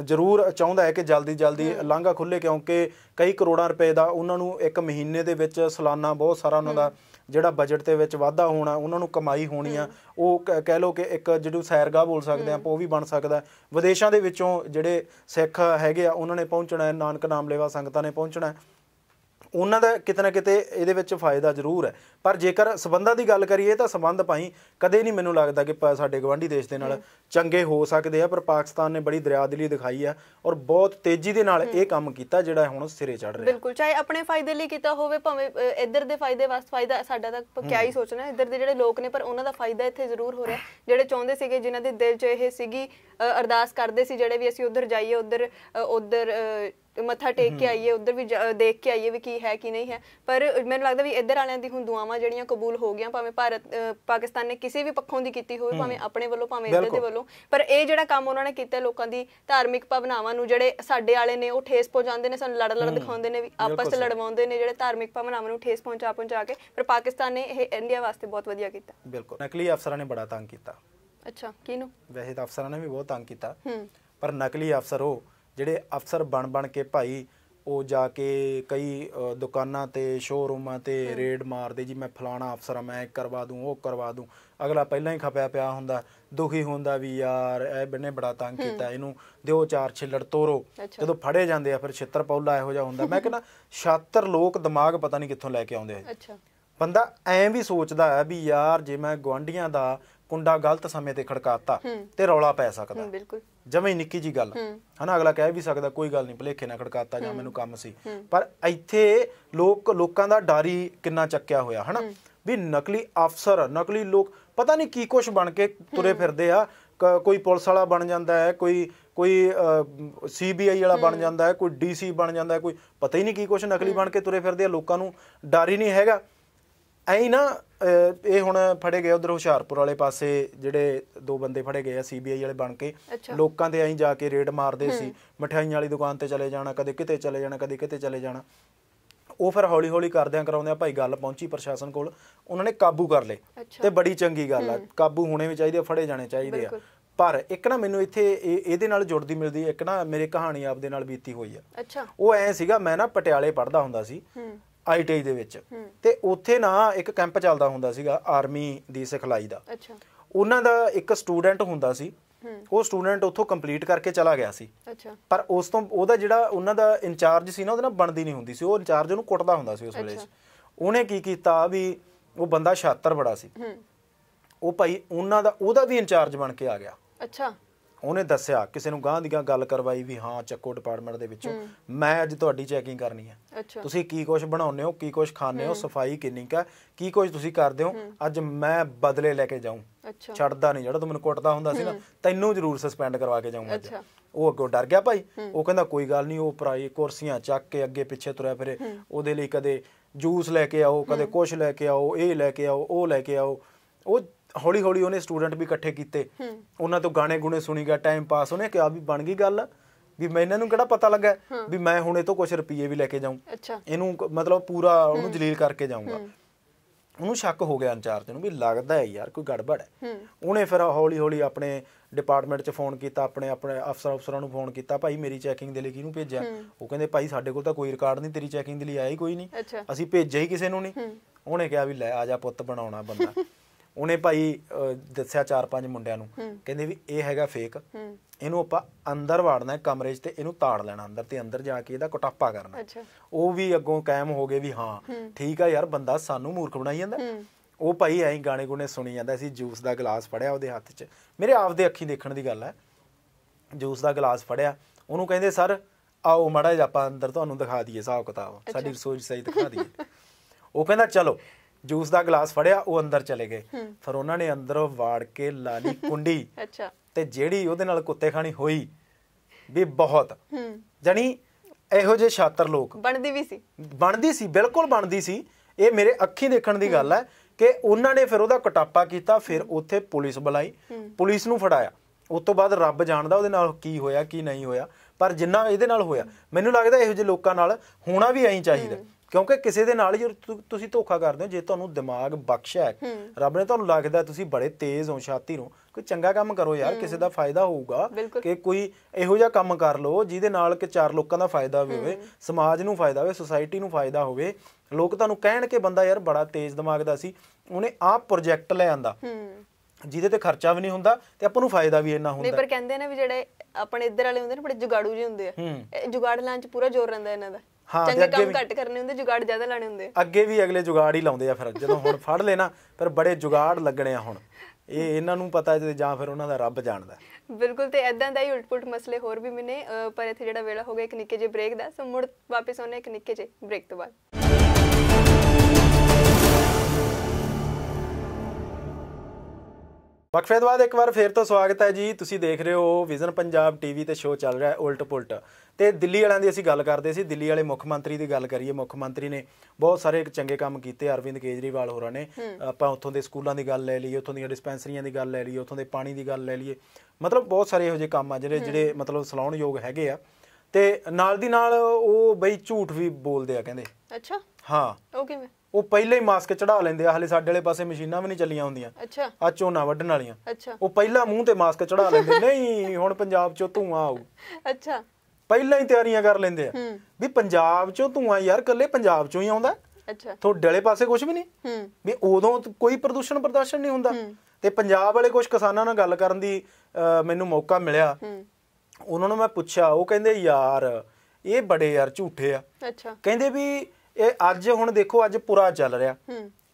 ਜ਼ਰੂਰ ਚਾਹੁੰਦਾ ਹੈ ਕਿ ਜਲਦੀ ਜਲਦੀ ਲਾਂਘਾ ਖੁੱਲੇ ਕਿਉਂਕਿ ਕਈ ਕਰੋੜਾਂ ਰੁਪਏ ਦਾ ਉਹਨਾਂ ਨੂੰ ਇੱਕ ਮਹੀਨੇ ਦੇ ਵਿੱਚ ਸਾਲਾਨਾ ਬਹੁਤ ਸਾਰਾ ਉਹਨਾਂ ਦਾ ਜਿਹੜਾ ਬਜਟ ਦੇ ਵਿੱਚ ਵਾਧਾ ਹੋਣਾ ਉਹਨਾਂ ਨੂੰ ਕਮਾਈ ਹੋਣੀ ਆ ਉਹ ਕਹਿ ਲੋ ਕਿ ਇੱਕ ਜਿਹੜੂ ਸੈਰਗਾ ਬੋਲ ਸਕਦੇ ਆ ਉਹ ਵੀ ਬਣ ਸਕਦਾ ਵਿਦੇਸ਼ਾਂ ਦੇ ਵਿੱਚੋਂ ਜਿਹੜੇ ਸਿੱਖ ਹੈਗੇ ਆ ਉਹਨਾਂ ਨੇ ਪਹੁੰਚਣਾ ਨਾਨਕ ਨਾਮ ਲੇਵਾ ਸੰਗਤਾਂ ਨੇ ਪਹੁੰਚਣਾ ਉਹਨਾਂ ਦਾ ਕਿਤੇ ਨਾ ਕਿਤੇ ਇਹਦੇ ਵਿੱਚ ਫਾਇਦਾ ਜ਼ਰੂਰ ਹੈ ਪਰ ਜੇਕਰ ਸਬੰਧਾਂ ਦੀ ਗੱਲ ਕਰੀਏ ਤਾਂ ਸਬੰਧ ਭਾਈ ਕਦੇ ਨਹੀਂ ਮੈਨੂੰ ਲੱਗਦਾ ਕਿ ਸਾਡੇ ਗਵਾਂਢੀ ਦੇਸ਼ ਦੇ ਨਾਲ ਚੰਗੇ ਹੋ ਸਕਦੇ ਆ ਪਰ ਪਾਕਿਸਤਾਨ ਨੇ ਬੜੀ ਦਰਿਆਦਲੀ ਦਿਖਾਈ ਆ ਔਰ ਬਹੁਤ ਤੇਜ਼ੀ ਦੇ ਨਾਲ ਇਹ ਕੰਮ ਕੀਤਾ ਜਿਹੜਾ ਹੁਣ ਸਿਰੇ ਚੜ ਰਿਹਾ ਬਿਲਕੁਲ ਚਾਹੇ ਆਪਣੇ ਫਾਇਦੇ ਲਈ ਕੀਤਾ ਹੋਵੇ ਭਾਵੇਂ ਇੱਧਰ ਦੇ ਫਾਇਦੇ ਵਾਸਤੇ ਫਾਇਦਾ ਸਾਡਾ ਤਾਂ ਕਿਆ ਹੀ ਸੋਚਣਾ ਇੱਧਰ ਦੇ ਜਿਹੜੇ ਲੋਕ ਨੇ ਪਰ ਉਹਨਾਂ ਦਾ ਫਾਇਦਾ ਇੱਥੇ ਜ਼ਰੂਰ ਹੋ ਰਿਹਾ ਜਿਹੜੇ ਚਾਹੁੰਦੇ ਸੀਗੇ ਜਿਨ੍ਹਾਂ ਦੇ ਦਿਲ 'ਚ ਇਹ ਸੀਗੀ ਅਰਦਾਸ ਕਰਦੇ ਸੀ ਜਿਹੜੇ ਵੀ ਅਸੀਂ ਉਧਰ ਜਾਈਏ ਉਧਰ ਉਧਰ ਮੱਥਾ ਟੇਕ ਕੇ ਆਈਏ ਉਧਰ ਵੀ ਦੇਖ ਕੇ ਆਈਏ ਵੀ ਕੀ ਹੈ ਕੀ ਨਹੀਂ ਹੈ ਪਰ ਮੈਨੂੰ ਲੱਗਦਾ ਵੀ ਇੱਧਰ ਵਾਲਿਆਂ ਦੀ ਹੁਣ ਦੁਆਵਾਂ ਜਿਹੜੀਆਂ ਕਬੂਲ ਹੋ ਗਈਆਂ ਭਾਵੇਂ ਭਾਰਤ ਪਾਕਿਸਤਾਨ ਨੇ ਕਿਸੇ ਵੀ ਪੱਖੋਂ ਦੀ ਕੀਤੀ ਹੋਵੇ ਭਾਵੇਂ ਆਪਣੇ ਵੱਲੋਂ ਭਾਵੇਂ ਇੱਧਰ ਦੇ ਵੱਲੋਂ ਪਰ ਇਹ ਜਿਹੜਾ ਕੰਮ ਉਹਨਾਂ ਨੇ ਕੀਤਾ ਲੋਕਾਂ ਦੀ ਧਾਰਮਿਕ ਭਾਵਨਾਵਾਂ ਨੂੰ ਜਿਹੜੇ ਸਾਡੇ ਵਾਲੇ ਨੇ ਉਹ ਠੇਸ ਪਹੁੰਚਾਉਂਦੇ ਨੇ ਸਾਨੂੰ ਲੜ ਲੜ ਦਿਖਾਉਂਦੇ ਨੇ ਵੀ ਆਪਸ ਵਿੱਚ ਲੜਵਾਉਂਦੇ ਨੇ ਜਿਹੜੇ ਧਾਰਮਿਕ ਭਾਵਨਾਵਾਂ ਨੂੰ ਠੇਸ ਪਹੁੰਚਾ ਪਹੁੰਚਾ ਕੇ ਪਰ ਪਾਕਿਸਤਾਨ ਨੇ ਇਹ ਇੰਡੀਆ ਵਾਸਤੇ ਬਹੁਤ ਵਧੀਆ ਕੀਤਾ ਬਿਲਕੁਲ ਨਕਲੀ ਅਫਸਰਾਂ ਨੇ ਬੜਾ ਤੰਗ ਕੀਤਾ ਅੱਛਾ ਕਿਨੂੰ ਵੈਸੇ ਤਾਂ ਅਫਸਰਾਂ ਨੇ ਵੀ ਬਹੁਤ ਤੰਗ ਕੀਤਾ ਪਰ ਨਕਲੀ ਅਫਸਰ ਉਹ ਜਿਹੜੇ ਅਫਸਰ ਬਣ ਬਣ ਕੇ ਭਾਈ ਉਹ ਜਾ ਕੇ ਕਈ ਦੁਕਾਨਾਂ ਤੇ ਸ਼ੋਰੂਮਾਂ ਤੇ ਰੇਡ ਮਾਰਦੇ ਜੀ ਮੈਂ ਫਲਾਣਾ ਅਫਸਰ ਆ ਮੈਂ ਕਰਵਾ ਦੂੰ ਉਹ ਕਰਵਾ ਦੂੰ ਅਗਲਾ ਪਹਿਲਾਂ ਹੀ ਖਪਿਆ ਪਿਆ ਹੁੰਦਾ ਦੁਖੀ ਹੁੰਦਾ ਵੀ ਯਾਰ ਇਹ ਬੰਨੇ ਬੜਾ ਤੰਗ ਕੀਤਾ ਇਹਨੂੰ ਦਿਓ ਚਾਰ ਛਿੱਲੜ ਤੋਰੋ ਜਦੋਂ ਫੜੇ ਜਾਂਦੇ ਆ ਫਿਰ ਛਿੱਤਰ ਪੌਲਾ ਇਹੋ ਜਿਹਾ ਹੁੰਦਾ ਮੈਂ ਕਹਿੰਦਾ ਛਾਤਰ ਲੋਕ ਦਿਮਾਗ ਪਤਾ ਨਹੀਂ ਕਿੱਥੋਂ ਲੈ ਕੇ ਆਉਂਦੇ ਆ ਬੰਦਾ ਐਂ ਵੀ ਸੋਚਦਾ ਹੈ ਵੀ ਯਾਰ ਜੇ ਮੈਂ ਗਵਾਂਡੀਆਂ ਦਾ ਕੁੰਡਾ ਗਲਤ ਸਮੇਂ ਤੇ ਖੜਕਾਤਾ ਤੇ ਰੌਲਾ ਪੈ ਸਕਦਾ ਬਿਲਕੁਲ ਜਮੇ ਨਿੱਕੀ ਜੀ ਗੱਲ ਹਨਾ ਅਗਲਾ ਕਹਿ ਵੀ ਸਕਦਾ ਕੋਈ ਗੱਲ ਨਹੀਂ ਭਲੇਖੇ ਨਾ ਖੜਕਾਤਾ ਜਾਂ ਮੈਨੂੰ ਕੰਮ ਸੀ ਪਰ ਇੱਥੇ ਲੋਕ ਲੋਕਾਂ ਦਾ ਡਾਰੀ ਕਿੰਨਾ ਚੱਕਿਆ ਹੋਇਆ ਹਨਾ ਵੀ ਨਕਲੀ ਅਫਸਰ ਨਕਲੀ ਲੋਕ ਪਤਾ ਨਹੀਂ ਕੀ ਕੁਛ ਬਣ ਕੇ ਤੁਰੇ ਫਿਰਦੇ ਆ ਕੋਈ ਪੁਲਿਸ ਵਾਲਾ ਬਣ ਜਾਂਦਾ ਹੈ ਕੋਈ ਕੋਈ ਸੀਬੀਆਈ ਵਾਲਾ ਬਣ ਜਾਂਦਾ ਹੈ ਕੋਈ ਡੀਸੀ ਬਣ ਜਾਂਦਾ ਹੈ ਕੋਈ ਪਤਾ ਹੀ ਨਹੀਂ ਕੀ ਕੁਛ ਨਕਲੀ ਬਣ ਕੇ ਤੁਰੇ ਫਿਰਦੇ ਆ ਲੋਕਾਂ ਨੂੰ ਡਰ ਹੀ ਨਹੀਂ ਹੈਗਾ ਐਂ ਨਾ ਇਹ ਹੁਣ ਫੜੇ ਗਏ ਉਧਰ ਹੁਸ਼ਿਆਰਪੁਰ ਵਾਲੇ ਪਾਸੇ ਜਿਹੜੇ ਦੋ ਬੰਦੇ ਫੜੇ ਗਏ ਆ ਸੀਬੀਆਈ ਵਾਲੇ ਬਣ ਕੇ ਲੋਕਾਂ ਦੇ ਐਂ ਜਾ ਕੇ ਰੇਡ ਮਾਰਦੇ ਸੀ ਮਠਿਆਈਆਂ ਵਾਲੀ ਦੁਕਾਨ ਤੇ ਚਲੇ ਜਾਣਾ ਕਦੇ ਕਿਤੇ ਚਲੇ ਜਾਣਾ ਕਦੇ ਕਿਤੇ ਚਲੇ ਜਾਣਾ ਉਹ ਫਿਰ ਹੌਲੀ ਹੌਲੀ ਕਰਦਿਆਂ ਕਰਾਉਂਦੇ ਆ ਭਾਈ ਗੱਲ ਪਹੁੰਚੀ ਪ੍ਰਸ਼ਾਸਨ ਕੋਲ ਉਹਨਾਂ ਨੇ ਕਾਬੂ ਕਰ ਲਏ ਤੇ ਬੜੀ ਚੰਗੀ ਗੱਲ ਆ ਕਾਬੂ ਹੋਣੇ ਵੀ ਚਾਹੀਦੇ ਫੜੇ ਜਾਣੇ ਚਾਹੀਦੇ ਆ ਪਰ ਇੱਕ ਨਾ ਮੈਨੂੰ ਇੱਥੇ ਇਹਦੇ ਨਾਲ ਜੁੜਦੀ ਮਿਲਦੀ ਇੱਕ ਨਾ ਮੇਰੇ ਕਹਾਣੀ ਆਪਦੇ ਨਾਲ ਬੀਤੀ ਹੋਈ ਆ ਅੱਛਾ ਉਹ ਐ ਸੀਗਾ ਮੈਂ ਨਾ ਪਟਿਆਲੇ ਪੜਦਾ ਹੁੰਦਾ ਸੀ ਆਈਟੀਆਈ ਦੇ ਵਿੱਚ ਤੇ ਉੱਥੇ ਨਾ ਇੱਕ ਕੈਂਪ ਚੱਲਦਾ ਹੁੰਦਾ ਸੀਗਾ ਆਰਮੀ ਦੀ ਸਿਖਲਾਈ ਦਾ ਅੱਛਾ ਉਹਨਾਂ ਦਾ ਇੱਕ ਸਟੂਡੈਂਟ ਹੁੰਦਾ ਸੀ ਉਹ ਸਟੂਡੈਂਟ ਉੱਥੋਂ ਕੰਪਲੀਟ ਕਰਕੇ ਚਲਾ ਗਿਆ ਸੀ ਅੱਛਾ ਪਰ ਉਸ ਤੋਂ ਉਹਦਾ ਜਿਹੜਾ ਉਹਨਾਂ ਦਾ ਇੰਚਾਰਜ ਸੀ ਨਾ ਉਹਦੇ ਨਾਲ ਬਣਦੀ ਨਹੀਂ ਹੁੰਦੀ ਸੀ ਉਹ ਇੰਚਾਰਜ ਉਹਨੂੰ ਕੁੱਟਦਾ ਹੁੰਦਾ ਸੀ ਉਸ ਵੇਲੇ ਉਹਨੇ ਕੀ ਕੀਤਾ ਵੀ ਉਹ ਬੰਦਾ ਛਾਤਰ ਬੜਾ ਸੀ ਉਹ ਭਾਈ ਉਹਨਾਂ ਦਾ ਉਹਦਾ ਵੀ ਇੰਚਾਰਜ ਬਣ ਕੇ ਆ ਗਿਆ ਅੱਛਾ ਉਹਨੇ ਦੱਸਿਆ ਕਿਸੇ ਨੂੰ ਗਾਂ ਦੀਆਂ ਗੱਲ ਕਰਵਾਈ ਵੀ ਹਾਂ ਚੱਕੋ ਡਿਪਾਰਟਮੈਂਟ ਦੇ ਵਿੱਚੋਂ ਮੈਂ ਅੱਜ ਤੁਹਾਡੀ ਚੈਕਿੰਗ ਕਰਨੀ ਹੈ ਤੁਸੀਂ ਕੀ ਕੁਝ ਬਣਾਉਂਦੇ ਹੋ ਕੀ ਕੁਝ ਖਾਂਦੇ ਹੋ ਸਫਾਈ ਕਿੰਨੀ ਕਾ ਕੀ ਕੁਝ ਤੁਸੀਂ ਕਰਦੇ ਹੋ ਅੱਜ ਮੈਂ ਬਦਲੇ ਲੈ ਕੇ ਜਾਉਂ ਛੱਡਦਾ ਨਹੀਂ ਜਿਹੜਾ ਤੂੰ ਮੈਨੂੰ ਕੁੱਟਦਾ ਹੁੰਦਾ ਸੀ ਨਾ ਤੈਨੂੰ ਜ਼ਰੂਰ ਸਸਪੈਂਡ ਕਰਵਾ ਕੇ ਜਾਊਂਗਾ ਅੱਜ ਉਹ ਅੱਗੋਂ ਡਰ ਗਿਆ ਭਾਈ ਉਹ ਕਹਿੰਦਾ ਕੋਈ ਗੱਲ ਨਹੀਂ ਉਹ ਪਰਾਈ ਕੁਰਸੀਆਂ ਚੱਕ ਕੇ ਅੱਗੇ ਪਿੱਛੇ ਤੁਰਿਆ ਫਿਰੇ ਉਹਦੇ ਲਈ ਕਦੇ ਜੂਸ ਲੈ ਕੇ ਆਓ ਕਦੇ ਕੁਝ ਲੈ ਕੇ ਆਓ ਇਹ ਲੈ ਕੇ ਆਓ ਉਹ ਲੈ ਕੇ ਆਓ ਉਹ ਹੌਲੀ ਹੌਲੀ ਉਹਨੇ ਸਟੂਡੈਂਟ ਵੀ ਇਕੱਠੇ ਕੀਤੇ ਉਹਨਾਂ ਤੋਂ ਗਾਣੇ ਗੁਣੇ ਸੁਣੀ ਗਿਆ ਟਾਈਮ ਪਾਸ ਉਹਨੇ ਕਿਹਾ ਵੀ ਬਣ ਗਈ ਗੱਲ ਵੀ ਮੈਂ ਇਹਨਾਂ ਨੂੰ ਕਿਹੜਾ ਪਤਾ ਲੱਗਾ ਵੀ ਮੈਂ ਹੁਣ ਇਹ ਤੋਂ ਕੁਝ ਰੁਪਏ ਵੀ ਲੈ ਕੇ ਜਾਉਂ ਇਹਨੂੰ ਮਤਲਬ ਪੂਰਾ ਉਹਨੂੰ ਜਲੀਲ ਕਰਕੇ ਜਾਊਂਗਾ ਉਹਨੂੰ ਸ਼ੱਕ ਹੋ ਗਿਆ ਅਨਚਾਰਜ ਨੂੰ ਵੀ ਲੱਗਦਾ ਹੈ ਯਾਰ ਕੋਈ ਗੜਬੜ ਹੈ ਉਹਨੇ ਫਿਰ ਹੌਲੀ ਹੌਲੀ ਆਪਣੇ ਡਿਪਾਰਟਮੈਂਟ 'ਚ ਫੋਨ ਕੀਤਾ ਆਪਣੇ ਆਪਣੇ ਅਫਸਰ ਅਫਸਰਾਂ ਨੂੰ ਫੋਨ ਕੀਤਾ ਭਾਈ ਮੇਰੀ ਚੈਕਿੰਗ ਦੇ ਲਈ ਕਿਹਨੂੰ ਭੇਜਿਆ ਉਹ ਕਹਿੰਦੇ ਭਾਈ ਸਾਡੇ ਕੋਲ ਤਾਂ ਕੋਈ ਰਿਕਾਰਡ ਨਹੀਂ ਤੇਰੀ ਚੈਕਿੰਗ ਦੇ ਲਈ ਆਇਆ ਹੀ ਕੋਈ ਨਹੀਂ ਅਸੀਂ ਭੇਜਿਆ ਹੀ ਕਿਸੇ ਨੂੰ ਨਹੀਂ ਉਹਨੇ ਕਿਹਾ ਵੀ ਲੈ ਆ ਜਾ ਪੁੱਤ ਬਣਾਉਣਾ ਬੰਦਾ ਉਹਨੇ ਭਾਈ ਦੱਸਿਆ ਚਾਰ ਪੰਜ ਮੁੰਡਿਆਂ ਨੂੰ ਕਹਿੰਦੇ ਵੀ ਇਹ ਹੈਗਾ ਫੇਕ ਇਹਨੂੰ ਆਪਾਂ ਅੰਦਰ ਵਾੜਨਾ ਹੈ ਕਮਰੇ 'ਚ ਤੇ ਇਹਨੂੰ ਤਾੜ ਲੈਣਾ ਅੰਦਰ ਤੇ ਅੰਦਰ ਜਾ ਕੇ ਇਹਦਾ ਕਟਾਪਾ ਕਰਨਾ ਉਹ ਵੀ ਅੱਗੋਂ ਕਾਇਮ ਹੋ ਗਏ ਵੀ ਹਾਂ ਠੀਕ ਆ ਯਾਰ ਬੰਦਾ ਸਾਨੂੰ ਮੂਰਖ ਬਣਾਈ ਜਾਂਦਾ ਉਹ ਭਾਈ ਐਂ ਗਾਣੇ ਗੁਣੇ ਸੁਣੀ ਜਾਂਦਾ ਸੀ ਜੂਸ ਦਾ ਗਲਾਸ ਫੜਿਆ ਉਹਦੇ ਹੱਥ 'ਚ ਮੇਰੇ ਆਪ ਦੇ ਅੱਖੀਂ ਦੇਖਣ ਦੀ ਗੱਲ ਹੈ ਜੂਸ ਦਾ ਗਲਾਸ ਫੜਿਆ ਉਹਨੂੰ ਕਹਿੰਦੇ ਸਰ ਆਓ ਮੜਾ ਜਿਹਾ ਆਪਾਂ ਅੰਦਰ ਤੁਹਾਨੂੰ ਦਿਖਾ ਦਈਏ ਹਿਸਾਬ ਕਿਤਾਬ ਸਾਡੀ ਰਸੋਈ ਸਹੀ ਦਿਖਾ ਦਈਏ ਉਹ ਕਹਿੰਦਾ ਚਲੋ ਜੂਸ ਦਾ ਗਲਾਸ ਫੜਿਆ ਉਹ ਅੰਦਰ ਚਲੇ ਗਏ ਫਿਰ ਉਹਨਾਂ ਨੇ ਅੰਦਰ ਵਾੜ ਕੇ ਲਾ ਲਈ ਕੁੰਡੀ ਅੱਛਾ ਤੇ ਜਿਹੜੀ ਉਹਦੇ ਨਾਲ ਕੁੱਤੇ ਖਾਣੀ ਹੋਈ ਵੀ ਬਹੁਤ ਜਣੀ ਇਹੋ ਜਿਹੇ ਛਾਤਰ ਲੋਕ ਬਣਦੀ ਵੀ ਸੀ ਬਣਦੀ ਸੀ ਬਿਲਕੁਲ ਬਣਦੀ ਸੀ ਇਹ ਮੇਰੇ ਅੱਖੀ ਦੇਖਣ ਦੀ ਗੱਲ ਹੈ ਕਿ ਉਹਨਾਂ ਨੇ ਫਿਰ ਉਹਦਾ ਕਟਾਪਾ ਕੀਤਾ ਫਿਰ ਉੱਥੇ ਪੁਲਿਸ ਬੁਲਾਈ ਪੁਲਿਸ ਨੂੰ ਫੜਾਇਆ ਉਸ ਤੋਂ ਬਾਅਦ ਰੱਬ ਜਾਣਦਾ ਉਹਦੇ ਨਾਲ ਕੀ ਹੋਇਆ ਕੀ ਨਹੀਂ ਹੋਇਆ ਪਰ ਜਿੰਨਾ ਇਹਦੇ ਨਾਲ ਹੋਇਆ ਮੈਨੂੰ ਲੱਗਦਾ ਇਹੋ ਜਿਹੇ ਲੋਕਾਂ ਨਾਲ ਹੋਣਾ ਵੀ ਐਂ ਚਾਹੀਦਾ ਕਿਉਂਕਿ ਕਿਸੇ ਦੇ ਨਾਲ ਜੇ ਤੁਸੀਂ ਧੋਖਾ ਕਰਦੇ ਹੋ ਜੇ ਤੁਹਾਨੂੰ ਦਿਮਾਗ ਬਖਸ਼ਿਆ ਹੈ ਰੱਬ ਨੇ ਤੁਹਾਨੂੰ ਲੱਗਦਾ ਤੁਸੀਂ ਬੜੇ ਤੇਜ਼ ਹੋ ਸ਼ਾਤੀ ਨੂੰ ਕੋਈ ਚੰਗਾ ਕੰਮ ਕਰੋ ਯਾਰ ਕਿਸੇ ਦਾ ਫਾਇਦਾ ਹੋਊਗਾ ਕਿ ਕੋਈ ਇਹੋ ਜਿਹਾ ਕੰਮ ਕਰ ਲਓ ਜਿਹਦੇ ਨਾਲ ਕਿ ਚਾਰ ਲੋਕਾਂ ਦਾ ਫਾਇਦਾ ਹੋਵੇ ਸਮਾਜ ਨੂੰ ਫਾਇਦਾ ਹੋਵੇ ਸੋਸਾਇਟੀ ਨੂੰ ਫਾਇਦਾ ਹੋਵੇ ਲੋਕ ਤੁਹਾਨੂੰ ਕਹਿਣ ਕਿ ਬੰਦਾ ਯਾਰ ਬੜਾ ਤੇਜ਼ ਦਿਮਾਗ ਦਾ ਸੀ ਉਹਨੇ ਆਪ ਪ੍ਰੋਜੈਕਟ ਲੈ ਆਂਦਾ ਜਿਹਦੇ ਤੇ ਖਰਚਾ ਵੀ ਨਹੀਂ ਹੁੰਦਾ ਤੇ ਆਪਾਂ ਨੂੰ ਫਾਇਦਾ ਵੀ ਇੰਨਾ ਹੁੰਦਾ ਨਹੀਂ ਪਰ ਕਹਿੰਦੇ ਨੇ ਵੀ ਜਿਹੜੇ ਆਪਣੇ ਇੱਧਰ ਵਾਲੇ ਹੁੰਦੇ ਨੇ ਬੜੇ ਜੁਗਾੜੂ ਜਿਹੇ ਹੁੰਦੇ ਆ ਜੁਗਾੜ ਲਾਂਚ ਪੂਰਾ ਜ਼ੋਰ ਰੰਦਾ ਇਹਨਾਂ ਦਾ ਹਾਂ ਅੱਗੇ ਕੰਮ ਘੱਟ ਕਰਨੇ ਹੁੰਦੇ ਜੁਗਾੜ ਜ਼ਿਆਦਾ ਲਾਣੇ ਹੁੰਦੇ ਅੱਗੇ ਵੀ ਅਗਲੇ ਜੁਗਾੜ ਹੀ ਲਾਉਂਦੇ ਆ ਫਿਰ ਜਦੋਂ ਹੁਣ ਫੜ ਲੈਣਾ ਪਰ ਬੜੇ ਜੁਗਾੜ ਲੱਗਣੇ ਆ ਹੁਣ ਇਹ ਇਹਨਾਂ ਨੂੰ ਪਤਾ ਜੇ ਜਾਂ ਫਿਰ ਉਹਨਾਂ ਦਾ ਰੱਬ ਜਾਣਦਾ ਬਿਲਕੁਲ ਤੇ ਐਦਾਂ ਦਾ ਹੀ ਉਲਟਪੁਲਟ ਮਸਲੇ ਹੋਰ ਵੀ ਮਿਨੇ ਪਰ ਇੱਥੇ ਜਿਹੜਾ ਵੇਲਾ ਹੋ ਗਿਆ ਇੱਕ ਨਿੱਕੇ ਜਿਹੇ ਬ੍ਰੇਕ ਦਾ ਸੋ ਮੁੜ ਵਾਪਸ ਆਉਣੇ ਇੱਕ ਨਿੱਕੇ ਜਿਹੇ ਬ੍ਰੇਕ ਤੋਂ ਬਾਅਦ ਵਕਫੇ ਤੋਂ ਇੱਕ ਵਾਰ ਫੇਰ ਤੋਂ ਸਵਾਗਤ ਹੈ ਜੀ ਤੁਸੀਂ ਦੇਖ ਰਹੇ ਹੋ ਵਿਜ਼ਨ ਪੰਜਾਬ ਟੀਵੀ ਤੇ ਸ਼ੋਅ ਚੱਲ ਰਿਹਾ ਹੈ ਉਲਟ ਪੁਲਟ ਤੇ ਦਿੱਲੀ ਵਾਲਿਆਂ ਦੀ ਅਸੀਂ ਗੱਲ ਕਰਦੇ ਸੀ ਦਿੱਲੀ ਵਾਲੇ ਮੁੱਖ ਮੰਤਰੀ ਦੀ ਗੱਲ ਕਰੀਏ ਮੁੱਖ ਮੰਤਰੀ ਨੇ ਬਹੁਤ ਸਾਰੇ ਚੰਗੇ ਕੰਮ ਕੀਤੇ ਅਰਵਿੰਦ ਕੇਜਰੀਵਾਲ ਹੋਰਾਂ ਨੇ ਆਪਾਂ ਉੱਥੋਂ ਦੇ ਸਕੂਲਾਂ ਦੀ ਗੱਲ ਲੈ ਲਈਏ ਉੱਥੋਂ ਦੀਆਂ ਡਿਸਪੈਂਸਰੀਆਂ ਦੀ ਗੱਲ ਲੈ ਲਈਏ ਉੱਥੋਂ ਦੇ ਪਾਣੀ ਦੀ ਗੱਲ ਲੈ ਲਈਏ ਮਤਲਬ ਬਹੁਤ ਸਾਰੇ ਇਹੋ ਜਿਹੇ ਕੰਮ ਆ ਜਿਹੜੇ ਜਿਹੜੇ ਮਤਲਬ ਸਲਾਉਣ ਯੋਗ ਹੈਗੇ ਆ ਤੇ ਨਾਲ ਦੀ ਨਾਲ ਉਹ ਬਈ ਝੂਠ ਵੀ ਬੋਲਦੇ ਆ ਕਹਿੰਦੇ ਅੱਛਾ ਹਾਂ ਉਹ ਕਿਵੇਂ ਉਹ ਪਹਿਲਾਂ ਹੀ ਮਾਸਕ ਚੜਾ ਲੈਂਦੇ ਆ ਹਲੇ ਸਾਡੇ ਵਾਲੇ ਪਾਸੇ ਮਸ਼ੀਨਾਂ ਵੀ ਨਹੀਂ ਚੱਲੀਆਂ ਹੁੰਦੀਆਂ ਅੱਛਾ ਆ ਝੋਨਾ ਵੱਢਣ ਵਾਲੀਆਂ ਅੱਛਾ ਉਹ ਪਹਿਲਾਂ ਮੂੰਹ ਤੇ ਮਾਸਕ ਚੜਾ ਲੈਂਦੇ ਨਹੀਂ ਹੁਣ ਪੰਜਾਬ ਚੋਂ ਧੂਆਂ ਆਊ ਅੱਛਾ ਪਹਿਲਾਂ ਹੀ ਤਿਆਰੀਆਂ ਕਰ ਲੈਂਦੇ ਆ ਵੀ ਪੰਜਾਬ ਚੋਂ ਧੂਆਂ ਯਾਰ ਕੱਲੇ ਪੰਜਾਬ ਚੋਂ ਹੀ ਆਉਂਦਾ ਅੱਛਾ ਤੁਹਾਡੇ ਵਾਲੇ ਪਾਸੇ ਕੁਝ ਵੀ ਨਹੀਂ ਵੀ ਉਦੋਂ ਕੋਈ ਪ੍ਰਦੂਸ਼ਣ ਪ੍ਰਦਰਸ਼ਨ ਨਹੀਂ ਹੁੰਦਾ ਤੇ ਪੰਜਾਬ ਵਾਲੇ ਕੁਝ ਕਿਸਾਨਾਂ ਨਾਲ ਗੱਲ ਕਰਨ ਦੀ ਮੈਨੂੰ ਮੌਕਾ ਮਿਲਿਆ ਉਹਨਾਂ ਨੂੰ ਮੈਂ ਪੁੱਛਿਆ ਉਹ ਕਹਿੰਦੇ ਯਾਰ ਇਹ ਬੜੇ ਯਾਰ ਝੂਠੇ ਆ ਅੱਛਾ ਕਹਿੰਦੇ ਵੀ ਇਹ ਅੱਜ ਹੁਣ ਦੇਖੋ ਅੱਜ ਪੂਰਾ ਚੱਲ ਰਿਹਾ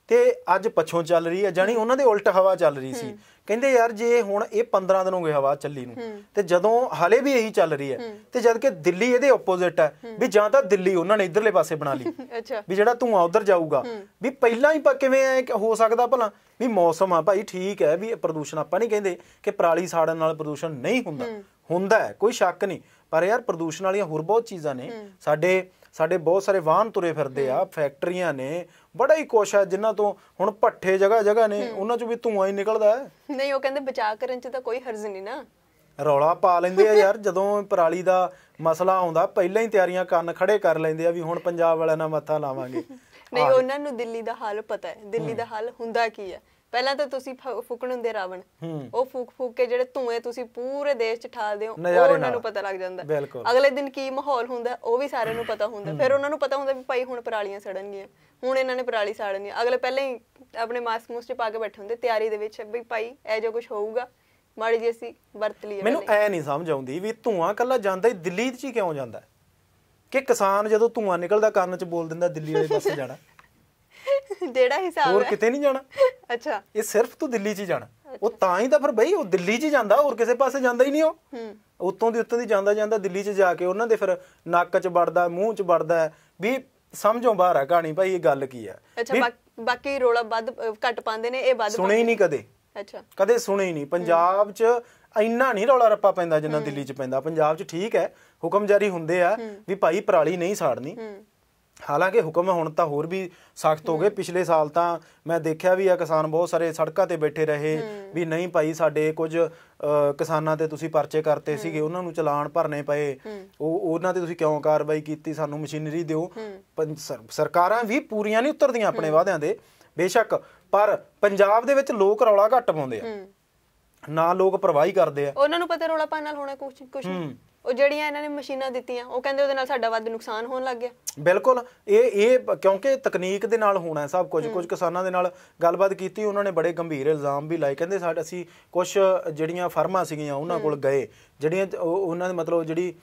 ਤੇ ਅੱਜ ਪਛੋਂ ਚੱਲ ਰਹੀ ਹੈ ਜਾਨੀ ਉਹਨਾਂ ਦੇ ਉਲਟ ਹਵਾ ਚੱਲ ਰਹੀ ਸੀ ਕਹਿੰਦੇ ਯਾਰ ਜੇ ਹੁਣ ਇਹ 15 ਦਿਨੋਂ ਹੋ ਹਵਾ ਚੱਲੀ ਨੂੰ ਤੇ ਜਦੋਂ ਹਲੇ ਵੀ ਇਹੀ ਚੱਲ ਰਹੀ ਹੈ ਤੇ ਜਦ ਕਿ ਦਿੱਲੀ ਇਹਦੇ ਆਪੋਜ਼ਿਟ ਹੈ ਵੀ ਜਾਂ ਤਾਂ ਦਿੱਲੀ ਉਹਨਾਂ ਨੇ ਇਧਰਲੇ ਪਾਸੇ ਬਣਾ ਲਈ ਵੀ ਜਿਹੜਾ ਧੂਆਂ ਉਧਰ ਜਾਊਗਾ ਵੀ ਪਹਿਲਾਂ ਹੀ ਕਿਵੇਂ ਕਿ ਹੋ ਸਕਦਾ ਭਲਾ ਵੀ ਮੌਸਮ ਆ ਭਾਈ ਠੀਕ ਹੈ ਵੀ ਪ੍ਰਦੂਸ਼ਣ ਆਪਾਂ ਨਹੀਂ ਕਹਿੰਦੇ ਕਿ ਪਰਾਲੀ ਸਾੜਨ ਨਾਲ ਪ੍ਰਦੂਸ਼ਣ ਨਹੀਂ ਹੁੰਦਾ ਹੁੰਦਾ ਕੋਈ ਸ਼ੱਕ ਨਹੀਂ ਪਰ ਯਾਰ ਪ੍ਰਦੂਸ਼ਣ ਵਾਲੀਆਂ ਹੋਰ ਬਹੁਤ ਚੀਜ਼ਾਂ ਨੇ ਸਾਡੇ ਸਾਡੇ ਬਹੁਤ ਸਾਰੇ ਵਾਹਨ ਤੁਰੇ ਫਿਰਦੇ ਆ ਫੈਕਟਰੀਆਂ ਨੇ ਬੜਾ ਹੀ ਕੋਸ਼ਾ ਜਿਨ੍ਹਾਂ ਤੋਂ ਹੁਣ ਭੱਠੇ ਜਗ੍ਹਾ ਜਗ੍ਹਾ ਨੇ ਉਹਨਾਂ ਚੋਂ ਵੀ ਧੂਆਂ ਹੀ ਨਿਕਲਦਾ ਹੈ ਨਹੀਂ ਉਹ ਕਹਿੰਦੇ ਬਚਾ ਕਰਨ 'ਚ ਤਾਂ ਕੋਈ ਹਰਜ਼ ਨਹੀਂ ਨਾ ਰੌਲਾ ਪਾ ਲੈਂਦੇ ਆ ਯਾਰ ਜਦੋਂ ਪਰਾਲੀ ਦਾ ਮਸਲਾ ਆਉਂਦਾ ਪਹਿਲਾਂ ਹੀ ਤਿਆਰੀਆਂ ਕੰਨ ਖੜੇ ਕਰ ਲੈਂਦੇ ਆ ਵੀ ਹੁਣ ਪੰਜਾਬ ਵਾਲਿਆਂ ਨਾਲ ਮੱਥਾ ਲਾਵਾਂਗੇ ਨਹੀਂ ਉਹਨਾਂ ਨੂੰ ਦਿੱਲੀ ਦਾ ਹਾਲ ਪਤਾ ਹੈ ਦਿੱਲੀ ਦਾ ਹਾਲ ਹੁੰਦਾ ਕੀ ਹੈ ਪਹਿਲਾਂ ਤਾਂ ਤੁਸੀਂ ਫੂਕਣ ਹੁੰਦੇ ਰਾਵਣ ਉਹ ਫੂਕ ਫੂਕ ਕੇ ਜਿਹੜੇ ਧੂਏ ਤੁਸੀਂ ਪੂਰੇ ਦੇਸ਼ 'ਚ ਠਾਲਦੇ ਹੋ ਉਹ ਉਹਨਾਂ ਨੂੰ ਪਤਾ ਲੱਗ ਜਾਂਦਾ ਅਗਲੇ ਦਿਨ ਕੀ ਮਾਹੌਲ ਹੁੰਦਾ ਉਹ ਵੀ ਸਾਰਿਆਂ ਨੂੰ ਪਤਾ ਹੁੰਦਾ ਫਿਰ ਉਹਨਾਂ ਨੂੰ ਪਤਾ ਹੁੰਦਾ ਵੀ ਭਾਈ ਹੁਣ ਪਰਾਲੀਆਂ ਸੜਨਗੀਆਂ ਹੁਣ ਇਹਨਾਂ ਨੇ ਪਰਾਲੀ ਸਾੜਨੀ ਅਗਲੇ ਪਹਿਲਾਂ ਹੀ ਆਪਣੇ ਮਾਸਕ ਮੂਸਕ ਪਾ ਕੇ ਬੈਠੇ ਹੁੰਦੇ ਤਿਆਰੀ ਦੇ ਵਿੱਚ ਵੀ ਭਾਈ ਇਹ ਜੋ ਕੁਝ ਹੋਊਗਾ ਮਾੜੀ ਜੀ ਅਸੀਂ ਵਰਤ ਲਈਏ ਮੈਨੂੰ ਐ ਨਹੀਂ ਸਮਝ ਆਉਂਦੀ ਵੀ ਧੂਆਂ ਕੱਲਾ ਜਾਂਦਾ ਹੀ ਦਿੱਲੀ 'ਚ ਹੀ ਕਿਉਂ ਜਾਂਦਾ ਕਿ ਕਿਸਾਨ ਜਦੋਂ ਧੂਆਂ ਨਿਕਲਦਾ ਕੰਨ 'ਚ ਬੋਲ ਦਿੰਦਾ ਦਿੱਲੀ ਵਾਲੇ ਪਾਸੇ ਜਾਣਾ ਜਿਹੜਾ ਹਿਸਾਬ ਹੋਰ ਕਿਤੇ ਨਹੀਂ ਜਾਣਾ ਅੱਛਾ ਇਹ ਸਿਰਫ ਤੂੰ ਦਿੱਲੀ 'ਚ ਹੀ ਜਾਣਾ ਉਹ ਤਾਂ ਹੀ ਤਾਂ ਫਿਰ ਬਈ ਉਹ ਦਿੱਲੀ 'ਚ ਹੀ ਜਾਂਦਾ ਹੋਰ ਕਿਸੇ ਪਾਸੇ ਜਾਂਦਾ ਹੀ ਨਹੀਂ ਉਹ ਹੂੰ ਉਤੋਂ ਦੀ ਉਤੋਂ ਦੀ ਜਾਂਦਾ ਜਾਂਦਾ ਦਿੱਲੀ 'ਚ ਜਾ ਕੇ ਉਹਨਾਂ ਦੇ ਫਿਰ ਨੱਕ 'ਚ ਵੜਦਾ ਮੂੰਹ 'ਚ ਵੜਦਾ ਵੀ ਸਮਝੋ ਬਾਹਰ ਆ ਕਹਾਣੀ ਭਾਈ ਇਹ ਗੱਲ ਕੀ ਆ ਅੱਛਾ ਬਾਕੀ ਰੋਲਾ ਵੱਧ ਘਟ ਪਾਉਂਦੇ ਨੇ ਇਹ ਵੱਧ ਸੁਣੇ ਹੀ ਨਹੀਂ ਕਦੇ ਅੱਛਾ ਕਦੇ ਸੁਣੇ ਹੀ ਨਹੀਂ ਪੰਜਾਬ 'ਚ ਇੰਨਾ ਨਹੀਂ ਰੌਲਾ ਰੱਪਾ ਪੈਂਦਾ ਜਿੰਨਾ ਦਿੱਲੀ 'ਚ ਪੈਂਦਾ ਪੰਜਾਬ 'ਚ ਠੀਕ ਹੈ ਹੁਕਮ ਜਾਰੀ ਹੁੰਦੇ ਆ ਵੀ ਭਾਈ ਪਰਾਲੀ ਨਹੀਂ ਸਾੜਨੀ ਹਾਲਾਂਕਿ ਹੁਕਮ ਹੁਣ ਤਾਂ ਹੋਰ ਵੀ ਸਖਤ ਹੋ ਗਏ ਪਿਛਲੇ ਸਾਲ ਤਾਂ ਮੈਂ ਦੇਖਿਆ ਵੀ ਆ ਕਿਸਾਨ ਬਹੁਤ ਸਾਰੇ ਸੜਕਾਂ ਤੇ ਬੈਠੇ ਰਹੇ ਵੀ ਨਹੀਂ ਭਾਈ ਸਾਡੇ ਕੁਝ ਕਿਸਾਨਾਂ ਤੇ ਤੁਸੀਂ ਪਰਚੇ ਕਰਤੇ ਸੀਗੇ ਉਹਨਾਂ ਨੂੰ ਚਲਾਨ ਭਰਨੇ ਪਏ ਉਹ ਉਹਨਾਂ ਤੇ ਤੁਸੀਂ ਕਿਉਂ ਕਾਰਵਾਈ ਕੀਤੀ ਸਾਨੂੰ ਮਸ਼ੀਨਰੀ ਦਿਓ ਸਰਕਾਰਾਂ ਵੀ ਪੂਰੀਆਂ ਨਹੀਂ ਉਤਰਦੀਆਂ ਆਪਣੇ ਵਾਅਦਿਆਂ ਦੇ ਬੇਸ਼ੱਕ ਪਰ ਪੰਜਾਬ ਦੇ ਵਿੱਚ ਲੋਕ ਰੌਲਾ ਘੱਟ ਪਾਉਂਦੇ ਆ ਨਾ ਲੋਕ ਪਰਵਾਹੀ ਕਰਦੇ ਆ ਉਹਨਾਂ ਨੂੰ ਪਤਾ ਰੌਲਾ ਪਾਣ ਨਾਲ ਹੋਣਾ ਕੁਝ ਕੁਝ ਨਹੀਂ ਉਹ ਜਿਹੜੀਆਂ ਇਹਨਾਂ ਨੇ ਮਸ਼ੀਨਾਂ ਦਿੱਤੀਆਂ ਉਹ ਕਹਿੰਦੇ ਉਹਦੇ ਨਾਲ ਸਾਡਾ ਵੱਧ ਨੁਕਸਾਨ ਹੋਣ ਲੱਗ ਗਿਆ ਬਿਲਕੁਲ ਇਹ ਇਹ ਕਿਉਂਕਿ ਤਕਨੀਕ ਦੇ ਨਾਲ ਹੋਣਾ ਸਭ ਕੁਝ ਕੁਝ ਕਿਸਾਨਾਂ ਦੇ ਨਾਲ ਗੱਲਬਾਤ ਕੀਤੀ ਉਹਨਾਂ ਨੇ ਬੜੇ ਗੰਭੀਰ ਇਲਜ਼ਾਮ ਵੀ ਲਾਏ ਕਹਿੰਦੇ ਸਾਡ ਅਸੀਂ ਕੁਝ ਜਿਹੜੀਆਂ ਫਰਮਾਂ ਸੀਗੀਆਂ ਉਹਨਾਂ ਕੋਲ ਗਏ ਜਿਹੜੀਆਂ ਉਹਨਾਂ ਦੇ ਮਤਲਬ ਜਿਹੜੀ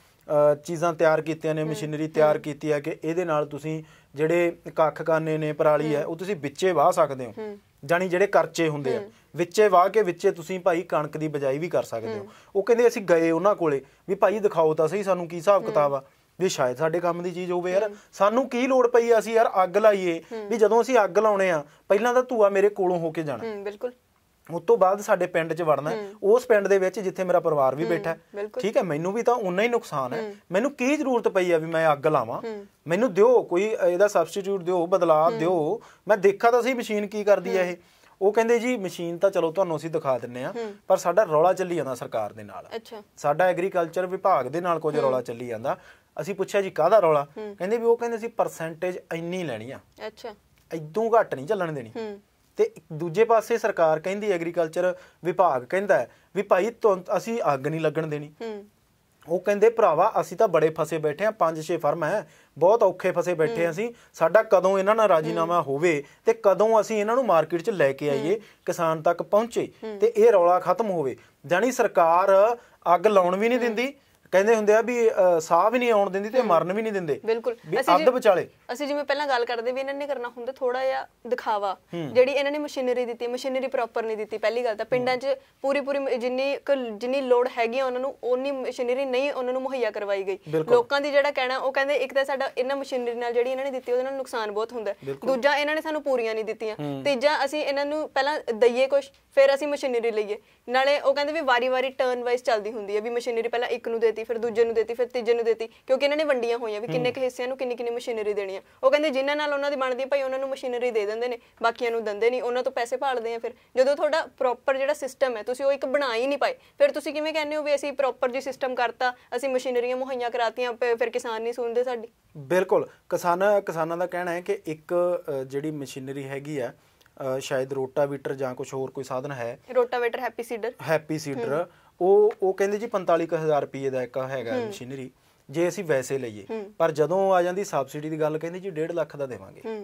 ਚੀਜ਼ਾਂ ਤਿਆਰ ਕੀਤੀਆਂ ਨੇ ਮਸ਼ੀਨਰੀ ਤਿਆਰ ਕੀਤੀ ਹੈ ਕਿ ਇਹਦੇ ਨਾਲ ਤੁਸੀਂ ਜਿਹੜੇ ਕੱਖ ਕਾਨੇ ਨੇ ਪਰਾਲੀ ਹੈ ਉਹ ਤੁਸੀਂ ਵਿੱਚੇ ਵਾਹ ਸਕਦੇ ਹੋ ਜਾਨੀ ਜਿਹੜੇ ਕਰਚੇ ਹੁੰਦੇ ਆ ਵਿੱਚੇ ਵਾਹ ਕੇ ਵਿੱਚੇ ਤੁਸੀਂ ਭਾਈ ਕਣਕ ਦੀ ਬਜਾਈ ਵੀ ਕਰ ਸਕਦੇ ਹੋ ਉਹ ਕਹਿੰਦੇ ਅਸੀਂ ਗਏ ਉਹਨਾਂ ਕੋਲੇ ਵੀ ਭਾਈ ਦਿਖਾਓ ਤਾਂ ਸਹੀ ਸਾਨੂੰ ਕੀ ਹਿਸਾਬ ਕਿਤਾਬ ਆ ਵੀ ਸ਼ਾਇਦ ਸਾਡੇ ਕੰਮ ਦੀ ਚੀਜ਼ ਹੋਵੇ ਯਾਰ ਸਾਨੂੰ ਕੀ ਲੋੜ ਪਈ ਆ ਅਸੀਂ ਯਾਰ ਅੱਗ ਲਾਈਏ ਵੀ ਜਦੋਂ ਅਸੀਂ ਅੱਗ ਲਾਉਣੇ ਆ ਪਹਿਲਾਂ ਤਾਂ ਧੂਆ ਮੇਰੇ ਕੋਲੋਂ ਹੋ ਕੇ ਜਾਣਾ ਬਿਲਕੁਲ ਉਸ ਤੋਂ ਬਾਅਦ ਸਾਡੇ ਪਿੰਡ 'ਚ ਵੜਨਾ ਉਸ ਪਿੰਡ ਦੇ ਵਿੱਚ ਜਿੱਥੇ ਮੇਰਾ ਪਰਿਵਾਰ ਵੀ ਬੈਠਾ ਠੀਕ ਹੈ ਮੈਨੂੰ ਵੀ ਤਾਂ ਉਨਾ ਹੀ ਨੁਕਸਾਨ ਹੈ ਮੈਨੂੰ ਕੀ ਜ਼ਰੂਰਤ ਪਈ ਆ ਵੀ ਮੈਂ ਅੱਗ ਲਾਵਾਂ ਮੈਨੂੰ ਦਿਓ ਕੋਈ ਇਹਦਾ ਸਬਸਟੀਟਿਊਟ ਦਿਓ ਬਦਲਾਅ ਦਿਓ ਮੈਂ ਦੇਖਾ ਤਾਂ ਸਹੀ ਮਸ਼ੀਨ ਕੀ ਕਰਦੀ ਹੈ ਇਹ ਉਹ ਕਹਿੰਦੇ ਜੀ ਮਸ਼ੀਨ ਤਾਂ ਚਲੋ ਤੁਹਾਨੂੰ ਅਸੀਂ ਦਿਖਾ ਦਿੰਨੇ ਆ ਪਰ ਸਾਡਾ ਰੌਲਾ ਚੱਲੀ ਜਾਂਦਾ ਸਰਕਾਰ ਦੇ ਨਾਲ ਸਾਡਾ ਐਗਰੀਕਲਚਰ ਵਿਭਾਗ ਦੇ ਨਾਲ ਕੁਝ ਰੌਲਾ ਚੱਲੀ ਜਾਂਦਾ ਅਸੀਂ ਪੁੱਛਿਆ ਜੀ ਕਾਹਦਾ ਰੌਲਾ ਕਹਿੰਦੇ ਵੀ ਉਹ ਕਹਿੰਦੇ ਅਸੀਂ ਪਰਸੈਂਟੇਜ ਇੰਨੀ ਲੈਣੀ ਆ ਅੱਛਾ ਇਦੋਂ ਘੱਟ ਨਹੀਂ ਚੱਲਣ ਦੇਣੀ ਤੇ ਦੂਜੇ ਪਾਸੇ ਸਰਕਾਰ ਕਹਿੰਦੀ ਐਗਰੀਕਲਚਰ ਵਿਭਾਗ ਕਹਿੰਦਾ ਵੀ ਭਾਈ ਅਸੀਂ ਅੱਗ ਨਹੀਂ ਲੱਗਣ ਦੇਣੀ ਉਹ ਕਹਿੰਦੇ ਭਰਾਵਾ ਅਸੀਂ ਤਾਂ ਬੜੇ ਫਸੇ ਬੈਠੇ ਆ ਪੰਜ ਛੇ ਫਰਮ ਹੈ ਬਹੁਤ ਔਖੇ ਫਸੇ ਬੈਠੇ ਅਸੀਂ ਸਾਡਾ ਕਦੋਂ ਇਹਨਾਂ ਨਾਲ ਰਾਜੀਨਾਮਾ ਹੋਵੇ ਤੇ ਕਦੋਂ ਅਸੀਂ ਇਹਨਾਂ ਨੂੰ ਮਾਰਕੀਟ 'ਚ ਲੈ ਕੇ ਆਈਏ ਕਿਸਾਨ ਤੱਕ ਪਹੁੰਚੇ ਤੇ ਇਹ ਰੌਲਾ ਖਤਮ ਹੋਵੇ ਜਾਨੀ ਸਰਕਾਰ ਅੱਗ ਲਾਉਣ ਵੀ ਨਹੀਂ ਦਿੰਦੀ ਕਹਿੰਦੇ ਹੁੰਦੇ ਆ ਵੀ ਸਾਹ ਵੀ ਨਹੀਂ ਆਉਣ ਦਿੰਦੀ ਤੇ ਮਰਨ ਵੀ ਨਹੀਂ ਦਿੰਦੇ ਬਿਲਕੁਲ ਅਸੀਂ ਅੱਧ ਵਿਚਾਲੇ ਅਸੀਂ ਜਿਵੇਂ ਪਹਿਲਾਂ ਗੱਲ ਕਰਦੇ ਵੀ ਇਹਨਾਂ ਨੇ ਕਰਨਾ ਹੁੰਦਾ ਥੋੜਾ ਜਿਹਾ ਦਿਖਾਵਾ ਜਿਹੜੀ ਇਹਨਾਂ ਨੇ ਮਸ਼ੀਨਰੀ ਦਿੱਤੀ ਮਸ਼ੀਨਰੀ ਪ੍ਰੋਪਰ ਨਹੀਂ ਦਿੱਤੀ ਪਹਿਲੀ ਗੱਲ ਤਾਂ ਪਿੰਡਾਂ 'ਚ ਪੂਰੀ ਪੂਰੀ ਜਿੰਨੀ ਜਿੰਨੀ ਲੋੜ ਹੈਗੀ ਉਹਨਾਂ ਨੂੰ ਉਨੀ ਮਸ਼ੀਨਰੀ ਨਹੀਂ ਉਹਨਾਂ ਨੂੰ ਮੁਹੱਈਆ ਕਰਵਾਈ ਗਈ ਲੋਕਾਂ ਦੀ ਜਿਹੜਾ ਕਹਿਣਾ ਉਹ ਕਹਿੰਦੇ ਇੱਕ ਤਾਂ ਸਾਡਾ ਇਹਨਾਂ ਮਸ਼ੀਨਰੀ ਨਾਲ ਜਿਹੜੀ ਇਹਨਾਂ ਨੇ ਦਿੱਤੀ ਉਹਦੇ ਨਾਲ ਨੁਕਸਾਨ ਬਹੁਤ ਹੁੰਦਾ ਦੂਜਾ ਇਹਨਾਂ ਨੇ ਸਾਨੂੰ ਪੂਰੀਆਂ ਨਹੀਂ ਦਿੱਤੀਆਂ ਤੀਜਾ ਅਸੀਂ ਇਹਨਾਂ ਨੂੰ ਪਹਿਲਾਂ ਦਈਏ ਕੁਝ ਫਿਰ ਅਸੀਂ ਮਸ਼ੀਨਰੀ ਲਈਏ ਨਾਲੇ ਉਹ ਕਹਿੰਦੇ ਵੀ ਵਾਰੀ-ਵਾਰੀ ਟਰਨ ਵਾਈਜ਼ ਚੱਲਦੀ ਹੁੰਦੀ ਹੈ ਵੀ ਮਸ਼ੀਨਰੀ ਪਹਿਲਾਂ ਇੱਕ ਨੂੰ ਦੇਤੀ ਗਈ ਫਿਰ ਦੂਜੇ ਨੂੰ ਦੇਤੀ ਫਿਰ ਤੀਜੇ ਨੂੰ ਦੇਤੀ ਕਿਉਂਕਿ ਇਹਨਾਂ ਨੇ ਵੰਡੀਆਂ ਹੋਈਆਂ ਵੀ ਕਿੰਨੇ ਕੁ ਹਿੱਸਿਆਂ ਨੂੰ ਕਿੰਨੀ ਕਿੰਨੀ ਮਸ਼ੀਨਰੀ ਦੇਣੀ ਆ ਉਹ ਕਹਿੰਦੇ ਜਿਨ੍ਹਾਂ ਨਾਲ ਉਹਨਾਂ ਦੀ ਬਣਦੀ ਭਾਈ ਉਹਨਾਂ ਨੂੰ ਮਸ਼ੀਨਰੀ ਦੇ ਦਿੰਦੇ ਨੇ ਬਾਕੀਆਂ ਨੂੰ ਦਿੰਦੇ ਨਹੀਂ ਉਹਨਾਂ ਤੋਂ ਪੈਸੇ ਭਾਲਦੇ ਆ ਫਿਰ ਜਦੋਂ ਤੁਹਾਡਾ ਪ੍ਰੋਪਰ ਜਿਹੜਾ ਸਿਸਟਮ ਹੈ ਤੁਸੀਂ ਉਹ ਇੱਕ ਬਣਾ ਹੀ ਨਹੀਂ ਪਾਏ ਫਿਰ ਤੁਸੀਂ ਕਿਵੇਂ ਕਹਿੰਦੇ ਹੋ ਵੀ ਅਸੀਂ ਪ੍ਰੋਪਰ ਜੀ ਸਿਸਟਮ ਕਰਤਾ ਅਸੀਂ ਮਸ਼ੀਨਰੀਆਂ ਮੁਹੱਈਆ ਕਰਾਤੀਆਂ ਫਿਰ ਕਿਸਾਨ ਨਹੀਂ ਸੁਣਦੇ ਸਾਡੀ ਬਿਲਕੁਲ ਕਿਸਾਨ ਕਿਸਾਨਾਂ ਦਾ ਕਹਿਣਾ ਹੈ ਕਿ ਇੱਕ ਜਿਹੜੀ ਮਸ਼ੀਨਰੀ ਹੈਗੀ ਆ ਸ਼ਾਇਦ ਰੋਟਾਵੀਟਰ ਜਾਂ ਕੁਝ ਹੋਰ ਕੋਈ ਸਾਧਨ ਹੈ rotavator happy seeder happy seeder ਉਹ ਉਹ ਕਹਿੰਦੇ ਜੀ 45000 ਰੁਪਏ ਦਾ ਇੱਕ ਹੈਗਾ ਮਸ਼ੀਨਰੀ ਜੇ ਅਸੀਂ ਵੈਸੇ ਲਈਏ ਪਰ ਜਦੋਂ ਆ ਜਾਂਦੀ ਸਬਸਿਡੀ ਦੀ ਗੱਲ ਕਹਿੰਦੇ ਜੀ 1.5 ਲੱਖ ਦਾ ਦੇਵਾਂਗੇ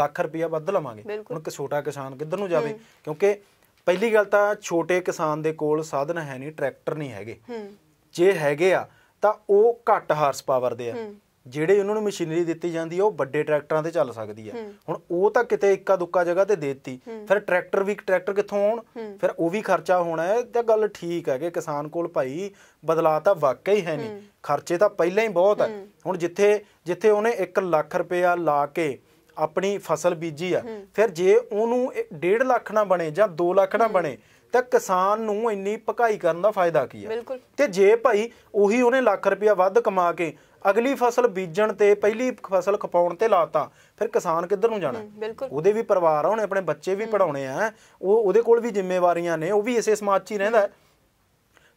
ਲੱਖ ਰੁਪਇਆ ਵੱਧ ਲਵਾਂਗੇ ਹੁਣ ਕਿ ਛੋਟਾ ਕਿਸਾਨ ਕਿੱਧਰ ਨੂੰ ਜਾਵੇ ਕਿਉਂਕਿ ਪਹਿਲੀ ਗੱਲ ਤਾਂ ਛੋਟੇ ਕਿਸਾਨ ਦੇ ਕੋਲ ਸਾਧਨ ਹੈ ਨਹੀਂ ਟਰੈਕਟਰ ਨਹੀਂ ਹੈਗੇ ਜੇ ਹੈਗੇ ਆ ਤਾਂ ਉਹ ਘੱਟ ਹਾਰਸ ਪਾਵਰ ਦੇ ਆ ਜਿਹੜੇ ਉਹਨਾਂ ਨੂੰ ਮਸ਼ੀਨਰੀ ਦਿੱਤੀ ਜਾਂਦੀ ਹੈ ਉਹ ਵੱਡੇ ਟਰੈਕਟਰਾਂ ਤੇ ਚੱਲ ਸਕਦੀ ਹੈ ਹੁਣ ਉਹ ਤਾਂ ਕਿਤੇ ਇੱਕਾ ਦੁੱਕਾ ਜਗ੍ਹਾ ਤੇ ਦੇ ਦਿੱਤੀ ਫਿਰ ਟਰੈਕਟਰ ਵੀ ਟਰੈਕਟਰ ਕਿੱਥੋਂ ਆਉਣ ਫਿਰ ਉਹ ਵੀ ਖਰਚਾ ਹੋਣਾ ਹੈ ਤਾਂ ਗੱਲ ਠੀਕ ਹੈ ਕਿ ਕਿਸਾਨ ਕੋਲ ਭਾਈ ਬਦਲਾ ਤਾਂ ਵਾਕਿਆ ਹੀ ਹੈ ਨਹੀਂ ਖਰਚੇ ਤਾਂ ਪਹਿਲਾਂ ਹੀ ਬਹੁਤ ਹੈ ਹੁਣ ਜਿੱਥੇ ਜਿੱਥੇ ਉਹਨੇ 1 ਲੱਖ ਰੁਪਇਆ ਲਾ ਕੇ ਆਪਣੀ ਫਸਲ ਬੀਜੀ ਆ ਫਿਰ ਜੇ ਉਹਨੂੰ 1.5 ਲੱਖ ਨਾ ਬਣੇ ਜਾਂ 2 ਲੱਖ ਨਾ ਬਣੇ ਤਾਂ ਕਿਸਾਨ ਨੂੰ ਇੰਨੀ ਭਕਾਈ ਕਰਨ ਦਾ ਫਾਇਦਾ ਕੀ ਹੈ ਤੇ ਜੇ ਭਾਈ ਉਹੀ ਉਹਨੇ ਲੱਖ ਰੁਪਇਆ ਵੱਧ ਕਮਾ ਕੇ ਅਗਲੀ ਫਸਲ ਬੀਜਣ ਤੇ ਪਹਿਲੀ ਫਸਲ ਖਪਾਉਣ ਤੇ ਲਾਤਾ ਫਿਰ ਕਿਸਾਨ ਕਿੱਧਰ ਨੂੰ ਜਾਣਾ ਉਹਦੇ ਵੀ ਪਰਿਵਾਰ ਆ ਉਹਨੇ ਆਪਣੇ ਬੱਚੇ ਵੀ ਪੜਾਉਣੇ ਆ ਉਹ ਉਹਦੇ ਕੋਲ ਵੀ ਜ਼ਿੰਮੇਵਾਰੀਆਂ ਨੇ ਉਹ ਵੀ ਇਸੇ ਸਮਾਜ 'ਚ ਹੀ ਰਹਿੰਦਾ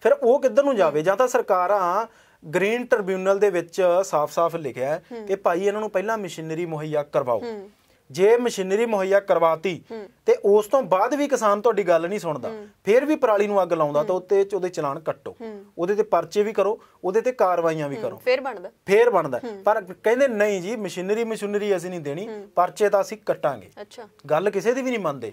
ਫਿਰ ਉਹ ਕਿੱਧਰ ਨੂੰ ਜਾਵੇ ਜਾਂ ਤਾਂ ਸਰਕਾਰਾਂ ਗ੍ਰੀਨ ਟ੍ਰਿਬਿਊਨਲ ਦੇ ਵਿੱਚ ਸਾਫ਼-ਸਾਫ਼ ਲਿਖਿਆ ਹੈ ਕਿ ਭਾਈ ਇਹਨਾਂ ਨੂੰ ਪਹਿਲਾਂ ਮਸ਼ੀਨਰੀ ਮੁਹੱਈਆ ਕਰਵਾਓ ਜੇ ਮਸ਼ੀਨਰੀ ਮੁਹੱਈਆ ਕਰਵਾਤੀ ਤੇ ਉਸ ਤੋਂ ਬਾਅਦ ਵੀ ਕਿਸਾਨ ਤੁਹਾਡੀ ਗੱਲ ਨਹੀਂ ਸੁਣਦਾ ਫਿਰ ਵੀ ਪਰਾਲੀ ਨੂੰ ਅੱਗ ਲਾਉਂਦਾ ਤਾਂ ਉੱਤੇ ਉਹਦੇ ਚਲਾਨ ਕੱਟੋ ਉਹਦੇ ਤੇ ਪਰਚੇ ਵੀ ਕਰੋ ਉਹਦੇ ਤੇ ਕਾਰਵਾਈਆਂ ਵੀ ਕਰੋ ਫਿਰ ਬਣਦਾ ਫਿਰ ਬਣਦਾ ਪਰ ਕਹਿੰਦੇ ਨਹੀਂ ਜੀ ਮਸ਼ੀਨਰੀ ਮਸ਼ੀਨਰੀ ਅਸੀਂ ਨਹੀਂ ਦੇਣੀ ਪਰਚੇ ਤਾਂ ਅਸੀਂ ਕੱਟਾਂਗੇ ਅੱਛਾ ਗੱਲ ਕਿਸੇ ਦੀ ਵੀ ਨਹੀਂ ਮੰਨਦੇ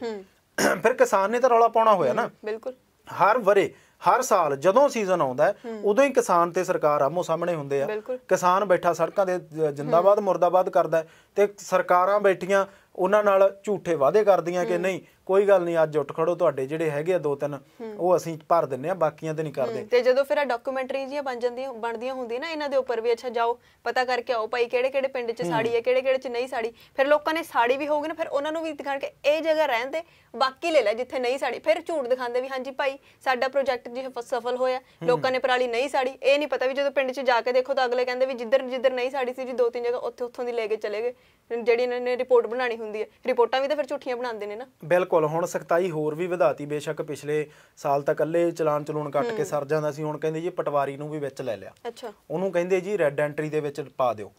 ਫਿਰ ਕਿਸਾਨ ਨੇ ਤਾਂ ਰੌਲਾ ਪਾਉਣਾ ਹੋਇਆ ਨਾ ਬਿਲਕੁਲ ਹਰ ਵਰੇ ਹਰ ਸਾਲ ਜਦੋਂ ਸੀਜ਼ਨ ਆਉਂਦਾ ਉਦੋਂ ਹੀ ਕਿਸਾਨ ਤੇ ਸਰਕਾਰ ਆਮੋ ਸਾਹਮਣੇ ਹੁੰਦੇ ਆ ਕਿਸਾਨ ਬੈਠਾ ਸੜਕਾਂ ਦੇ ਜਿੰਦਾਬਾਦ ਮੁਰਦਾਬਾਦ ਕਰਦਾ ਤੇ ਸਰਕਾਰਾਂ ਬੈਠੀਆਂ ਉਹਨਾਂ ਨਾਲ ਝੂਠੇ ਵਾਅਦੇ ਕਰਦੀਆਂ ਕਿ ਨਹੀਂ ਕੋਈ ਗੱਲ ਨਹੀਂ ਅੱਜ ਉੱਠ ਖੜੋ ਤੁਹਾਡੇ ਜਿਹੜੇ ਹੈਗੇ ਆ ਦੋ ਤਿੰਨ ਉਹ ਅਸੀਂ ਭਰ ਦਿੰਨੇ ਆ ਬਾਕੀਆਂ ਤੇ ਨਹੀਂ ਕਰਦੇ ਤੇ ਜਦੋਂ ਫਿਰ ਆ ਡਾਕੂਮੈਂਟਰੀ ਜੀ ਬਣ ਜਾਂਦੀ ਬਣਦੀਆਂ ਹੁੰਦੀਆਂ ਨਾ ਇਹਨਾਂ ਦੇ ਉੱਪਰ ਵੀ ਅੱਛਾ ਜਾਓ ਪਤਾ ਕਰਕੇ ਆਓ ਭਾਈ ਕਿਹੜੇ ਕਿਹੜੇ ਪਿੰਡ 'ਚ ਸਾੜੀ ਹੈ ਕਿਹੜੇ ਕਿਹੜੇ 'ਚ ਨਹੀਂ ਸਾੜੀ ਫਿਰ ਲੋਕਾਂ ਨੇ ਸਾੜੀ ਵੀ ਹੋਊਗੀ ਨਾ ਫਿਰ ਉਹਨਾਂ ਨੂੰ ਵੀ ਦਿਖਾਣ ਕੇ ਇਹ ਜਗ੍ਹਾ ਰਹਿਣ ਦੇ ਬਾਕੀ ਲੈ ਲੈ ਜਿੱਥੇ ਨਹੀਂ ਸਾੜੀ ਫਿਰ ਝੂਠ ਦਿਖਾਉਂਦੇ ਵੀ ਹਾਂਜੀ ਭਾਈ ਸਾਡਾ ਪ੍ਰੋਜੈਕਟ ਜੀ ਸਫਲ ਹੋਇਆ ਲੋਕਾਂ ਨੇ ਪਰਾਲੀ ਨਹੀਂ ਸਾੜੀ ਇਹ ਨਹੀਂ ਪਤਾ ਵੀ ਜਦੋਂ ਪਿੰਡ 'ਚ ਜਾ ਕੇ ਦੇਖੋ ਤਾਂ ਅਗਲੇ ਕਹਿੰਦੇ ਵੀ ਜਿੱਧਰ ਜਿੱਧਰ ਨਹੀਂ ਸਾੜੀ ਸੀ ਜੀ ਦੋ ਤਿੰਨ ਜਗ੍ਹਾ ਉੱਥੇ ਉੱਥੋਂ ਦੀ ਲੈ ਕੇ ਚਲੇ ਗਏ ਜਿਹੜੀ ਇਹਨਾਂ ਨੇ ਰਿਪੋਰਟ ਬਣਾਣੀ ਹੁੰਦੀ ਹੈ ਰਿਪੋਰਟਾਂ ਵੀ ਤਾਂ ਫਿਰ ਝੂਠੀਆਂ ਬਣਾਉਂਦੇ ਨੇ ਨਾ ਬਿਲਕੁਲ ਬਿਲਕੁਲ ਹੁਣ ਸਖਤਾਈ ਹੋਰ ਵੀ ਵਧਾਤੀ ਬੇਸ਼ੱਕ ਪਿਛਲੇ ਸਾਲ ਤੱਕ ਕੱਲੇ ਚਲਾਨ ਚਲੂਣ ਕੱਟ ਕੇ ਸਰ ਜਾਂਦਾ ਸੀ ਹੁਣ ਕਹਿੰਦੇ ਜੀ ਪਟਵਾਰੀ ਨੂੰ ਵੀ ਵਿੱਚ ਲੈ ਲਿਆ ਅੱਛਾ ਉਹਨੂੰ ਕਹਿੰਦੇ ਜੀ ਰੈੱਡ ਐਂਟਰੀ ਦੇ ਵਿੱਚ ਪਾ ਦਿਓ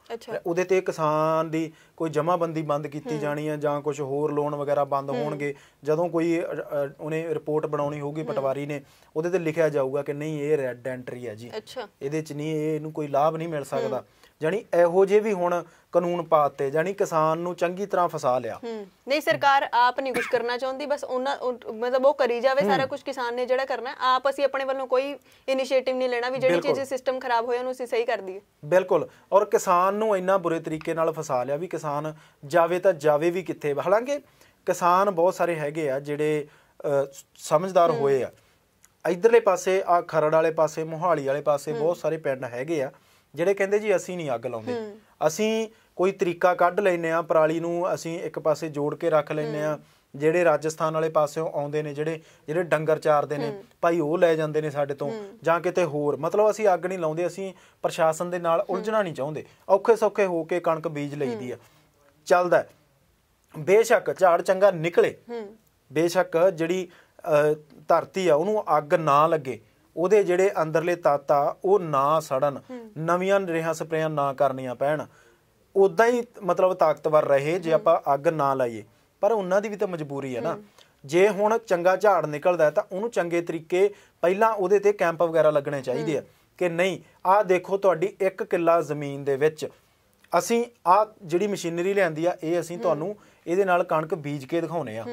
ਉਹਦੇ ਤੇ ਕਿਸਾਨ ਦੀ ਕੋਈ ਜਮਾਬੰਦੀ ਬੰਦ ਕੀਤੀ ਜਾਣੀ ਹੈ ਜਾਂ ਕੁਝ ਹੋਰ ਲੋਨ ਵਗੈਰਾ ਬੰਦ ਹੋਣਗੇ ਜਦੋਂ ਕੋਈ ਉਹਨੇ ਰਿਪੋਰਟ ਬਣਾਉਣੀ ਹੋਊਗੀ ਪਟਵਾਰੀ ਨੇ ਉਹਦੇ ਤੇ ਲਿਖਿਆ ਜਾਊਗਾ ਕਿ ਨਹੀਂ ਇਹ ਰੈੱਡ ਐਂਟਰੀ ਹੈ ਜੀ ਅੱਛਾ ਇਹਦੇ ਚ ਨਹੀਂ ਇਹਨੂੰ ਕੋਈ ਲਾਭ ਨਹੀਂ ਮਿਲ ਸਕਦਾ ਜਾਨੀ ਇਹੋ ਜੇ ਵੀ ਹੁਣ ਕਾਨੂੰਨ ਪਾਤੇ ਜਾਨੀ ਕਿਸਾਨ ਨੂੰ ਚੰਗੀ ਤਰ੍ਹਾਂ ਫਸਾ ਲਿਆ ਨਹੀਂ ਸਰਕਾਰ ਆਪ ਨਹੀਂ ਕੁਝ ਕਰਨਾ ਚਾਹੁੰਦੀ ਬਸ ਉਹਨਾਂ ਮਤਲਬ ਉਹ ਕਰੀ ਜਾਵੇ ਸਾਰਾ ਕੁਝ ਕਿਸਾਨ ਨੇ ਜਿਹੜਾ ਕਰਨਾ ਆਪ ਅਸੀਂ ਆਪਣੇ ਵੱਲੋਂ ਕੋਈ ਇਨੀਸ਼ੀਏਟਿਵ ਨਹੀਂ ਲੈਣਾ ਵੀ ਜਿਹੜੀ ਚੀਜ਼ ਸਿਸਟਮ ਖਰਾਬ ਹੋਇਆ ਉਹਨੂੰ ਅਸੀਂ ਸਹੀ ਕਰ ਦਈਏ ਬਿਲਕੁਲ ਔਰ ਕਿਸਾਨ ਨੂੰ ਇੰਨਾ ਬੁਰੇ ਤਰੀਕੇ ਨਾਲ ਫਸਾ ਲਿਆ ਵੀ ਕਿਸਾਨ ਜਾਵੇ ਤਾਂ ਜਾਵੇ ਵੀ ਕਿੱਥੇ ਹਾਲਾਂਕਿ ਕਿਸਾਨ ਬਹੁਤ ਸਾਰੇ ਹੈਗੇ ਆ ਜਿਹੜੇ ਸਮਝਦਾਰ ਹੋਏ ਆ ਇਧਰਲੇ ਪਾਸੇ ਆ ਖਰੜ ਵਾਲੇ ਪਾਸੇ ਮੋਹਾਲੀ ਵਾਲੇ ਪਾਸੇ ਬਹੁਤ ਸਾਰੇ ਪਿੰਡ ਹੈਗੇ ਆ ਜਿਹੜੇ ਕਹਿੰਦੇ ਜੀ ਅਸੀਂ ਨਹੀਂ ਅੱਗ ਲਾਉਂਦੇ ਅਸੀਂ ਕੋਈ ਤਰੀਕਾ ਕੱਢ ਲੈਨੇ ਆ ਪਰਾਲੀ ਨੂੰ ਅਸੀਂ ਇੱਕ ਪਾਸੇ ਜੋੜ ਕੇ ਰੱਖ ਲੈਨੇ ਆ ਜਿਹੜੇ ਰਾਜਸਥਾਨ ਵਾਲੇ ਪਾਸਿਓਂ ਆਉਂਦੇ ਨੇ ਜਿਹੜੇ ਜਿਹੜੇ ਡੰਗਰ ਚਾਰਦੇ ਨੇ ਭਾਈ ਉਹ ਲੈ ਜਾਂਦੇ ਨੇ ਸਾਡੇ ਤੋਂ ਜਾਂ ਕਿਤੇ ਹੋਰ ਮਤਲਬ ਅਸੀਂ ਅੱਗ ਨਹੀਂ ਲਾਉਂਦੇ ਅਸੀਂ ਪ੍ਰਸ਼ਾਸਨ ਦੇ ਨਾਲ ਉਲਝਣਾ ਨਹੀਂ ਚਾਹੁੰਦੇ ਔਖੇ ਸੌਖੇ ਹੋ ਕੇ ਕਣਕ ਬੀਜ ਲਈਦੀ ਆ ਚੱਲਦਾ ਬੇਸ਼ੱਕ ਝਾੜ ਚੰਗਾ ਨਿਕਲੇ ਬੇਸ਼ੱਕ ਜਿਹੜੀ ਧਰਤੀ ਆ ਉਹਨੂੰ ਅੱਗ ਨਾ ਲੱਗੇ ਉਹਦੇ ਜਿਹੜੇ ਅੰਦਰਲੇ ਤੱਤ ਆ ਉਹ ਨਾ ਸੜਨ ਨਵੀਆਂ ਰੇਹਾਂ ਸਪਰੇਆਂ ਨਾ ਕਰਨੀਆਂ ਪੈਣ ਉਦਾਂ ਹੀ ਮਤਲਬ ਤਾਕਤਵਰ ਰਹੇ ਜੇ ਆਪਾਂ ਅੱਗ ਨਾ ਲਾਈਏ ਪਰ ਉਹਨਾਂ ਦੀ ਵੀ ਤਾਂ ਮਜਬੂਰੀ ਹੈ ਨਾ ਜੇ ਹੁਣ ਚੰਗਾ ਝਾੜ ਨਿਕਲਦਾ ਤਾਂ ਉਹਨੂੰ ਚੰਗੇ ਤਰੀਕੇ ਪਹਿਲਾਂ ਉਹਦੇ ਤੇ ਕੈਂਪ ਵਗੈਰਾ ਲੱਗਣੇ ਚਾਹੀਦੇ ਆ ਕਿ ਨਹੀਂ ਆਹ ਦੇਖੋ ਤੁਹਾਡੀ 1 ਕਿੱਲਾ ਜ਼ਮੀਨ ਦੇ ਵਿੱਚ ਅਸੀਂ ਆ ਜਿਹੜੀ ਮਸ਼ੀਨਰੀ ਲਿਆਂਦੀ ਆ ਇਹ ਅਸੀਂ ਤੁਹਾਨੂੰ ਇਹਦੇ ਨਾਲ ਕਣਕ ਬੀਜ ਕੇ ਦਿਖਾਉਨੇ ਆ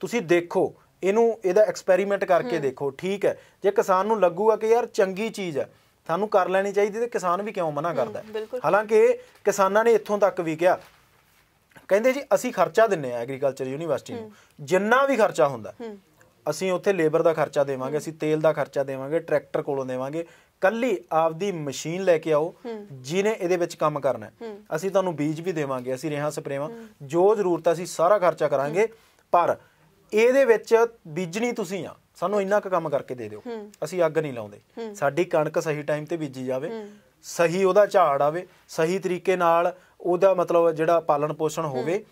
ਤੁਸੀਂ ਦੇਖੋ ਇਹਨੂੰ ਇਹਦਾ ਐਕਸਪੈਰੀਮੈਂਟ ਕਰਕੇ ਦੇਖੋ ਠੀਕ ਹੈ ਜੇ ਕਿਸਾਨ ਨੂੰ ਲੱਗੂਗਾ ਕਿ ਯਾਰ ਚੰਗੀ ਚੀਜ਼ ਹੈ ਸਾਨੂੰ ਕਰ ਲੈਣੀ ਚਾਹੀਦੀ ਤੇ ਕਿਸਾਨ ਵੀ ਕਿਉਂ ਮਨਾ ਕਰਦਾ ਹਾਲਾਂਕਿ ਕਿਸਾਨਾਂ ਨੇ ਇੱਥੋਂ ਤੱਕ ਵੀ ਕਿਹਾ ਕਹਿੰਦੇ ਜੀ ਅਸੀਂ ਖਰਚਾ ਦਿੰਨੇ ਆ ਐਗਰੀਕਲਚਰ ਯੂਨੀਵਰਸਿਟੀ ਨੂੰ ਜਿੰਨਾ ਵੀ ਖਰਚਾ ਹੁੰਦਾ ਅਸੀਂ ਉੱਥੇ ਲੇਬਰ ਦਾ ਖਰਚਾ ਦੇਵਾਂਗੇ ਅਸੀਂ ਤੇਲ ਦਾ ਖਰਚਾ ਦੇਵਾਂਗੇ ਟਰੈਕਟਰ ਕੋਲੋਂ ਦੇਵਾਂਗੇ ਕੱਲੀ ਆਪਦੀ ਮਸ਼ੀਨ ਲੈ ਕੇ ਆਓ ਜਿਹਨੇ ਇਹਦੇ ਵਿੱਚ ਕੰਮ ਕਰਨਾ ਅਸੀਂ ਤੁਹਾਨੂੰ ਬੀਜ ਵੀ ਦੇਵਾਂਗੇ ਅਸੀਂ ਰੇਹਾਂ ਸਪਰੇਵਾਂ ਜੋ ਜ਼ਰੂਰਤ ਅਸੀਂ ਸਾਰਾ ਖਰਚਾ ਕਰਾਂਗੇ ਪਰ ਇਹਦੇ ਵਿੱਚ ਬੀਜਣੀ ਤੁਸੀਂ ਆ ਸਾਨੂੰ ਇੰਨਾ ਕੁ ਕੰਮ ਕਰਕੇ ਦੇ ਦਿਓ ਅਸੀਂ ਅੱਗ ਨਹੀਂ ਲਾਉਂਦੇ ਸਾਡੀ ਕਣਕ ਸਹੀ ਟਾਈਮ ਤੇ ਬੀਜੀ ਜਾਵੇ ਸਹੀ ਉਹਦਾ ਝਾੜ ਆਵੇ ਸਹੀ ਤਰੀਕੇ ਨਾਲ ਉਹਦਾ ਮਤਲਬ ਜਿਹੜਾ ਪਾਲਣ ਪੋਸ਼ਣ ਹੋਵੇ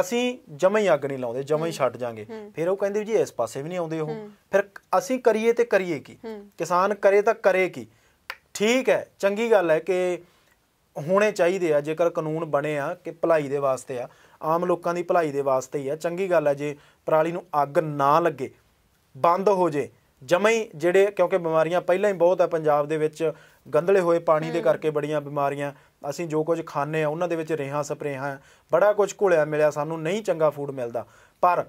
ਅਸੀਂ ਜਮਾ ਹੀ ਅੱਗ ਨਹੀਂ ਲਾਉਂਦੇ ਜਮਾ ਹੀ ਛੱਡ ਜਾਾਂਗੇ ਫਿਰ ਉਹ ਕਹਿੰਦੇ ਜੀ ਇਸ ਪਾਸੇ ਵੀ ਨਹੀਂ ਆਉਂਦੇ ਉਹ ਫਿਰ ਅਸੀਂ ਕਰੀਏ ਤੇ ਕਰੀਏ ਕੀ ਕਿਸਾਨ ਕਰੇ ਤਾਂ ਕਰੇ ਕੀ ਠੀਕ ਹੈ ਚੰਗੀ ਗੱਲ ਹੈ ਕਿ ਹੋਣੇ ਚਾਹੀਦੇ ਆ ਜੇਕਰ ਕਾਨੂੰਨ ਬਣੇ ਆ ਕਿ ਭਲਾਈ ਦੇ ਵਾਸਤੇ ਆ ਆਮ ਲੋਕਾਂ ਦੀ ਭਲਾਈ ਦੇ ਵਾਸਤੇ ਹੀ ਆ ਚੰਗੀ ਗੱਲ ਹੈ ਜੇ ਪਰਾਲੀ ਨੂੰ ਅੱਗ ਨਾ ਲੱਗੇ ਬੰਦ ਹੋ ਜੇ ਜਮਈ ਜਿਹੜੇ ਕਿਉਂਕਿ ਬਿਮਾਰੀਆਂ ਪਹਿਲਾਂ ਹੀ ਬਹੁਤ ਆ ਪੰਜਾਬ ਦੇ ਵਿੱਚ ਗੰਦਲੇ ਹੋਏ ਪਾਣੀ ਦੇ ਕਰਕੇ ਬੜੀਆਂ ਬਿਮਾਰੀਆਂ ਅਸੀਂ ਜੋ ਕੁਝ ਖਾਂਦੇ ਆ ਉਹਨਾਂ ਦੇ ਵਿੱਚ ਰੇਹਾਂ ਸਪਰੇਹਾਂ ਬੜਾ ਕੁਝ ਘੁਲਿਆ ਮਿਲਿਆ ਸਾਨੂੰ ਨਹੀਂ ਚੰਗਾ ਫੂਡ ਮਿਲਦਾ ਪਰ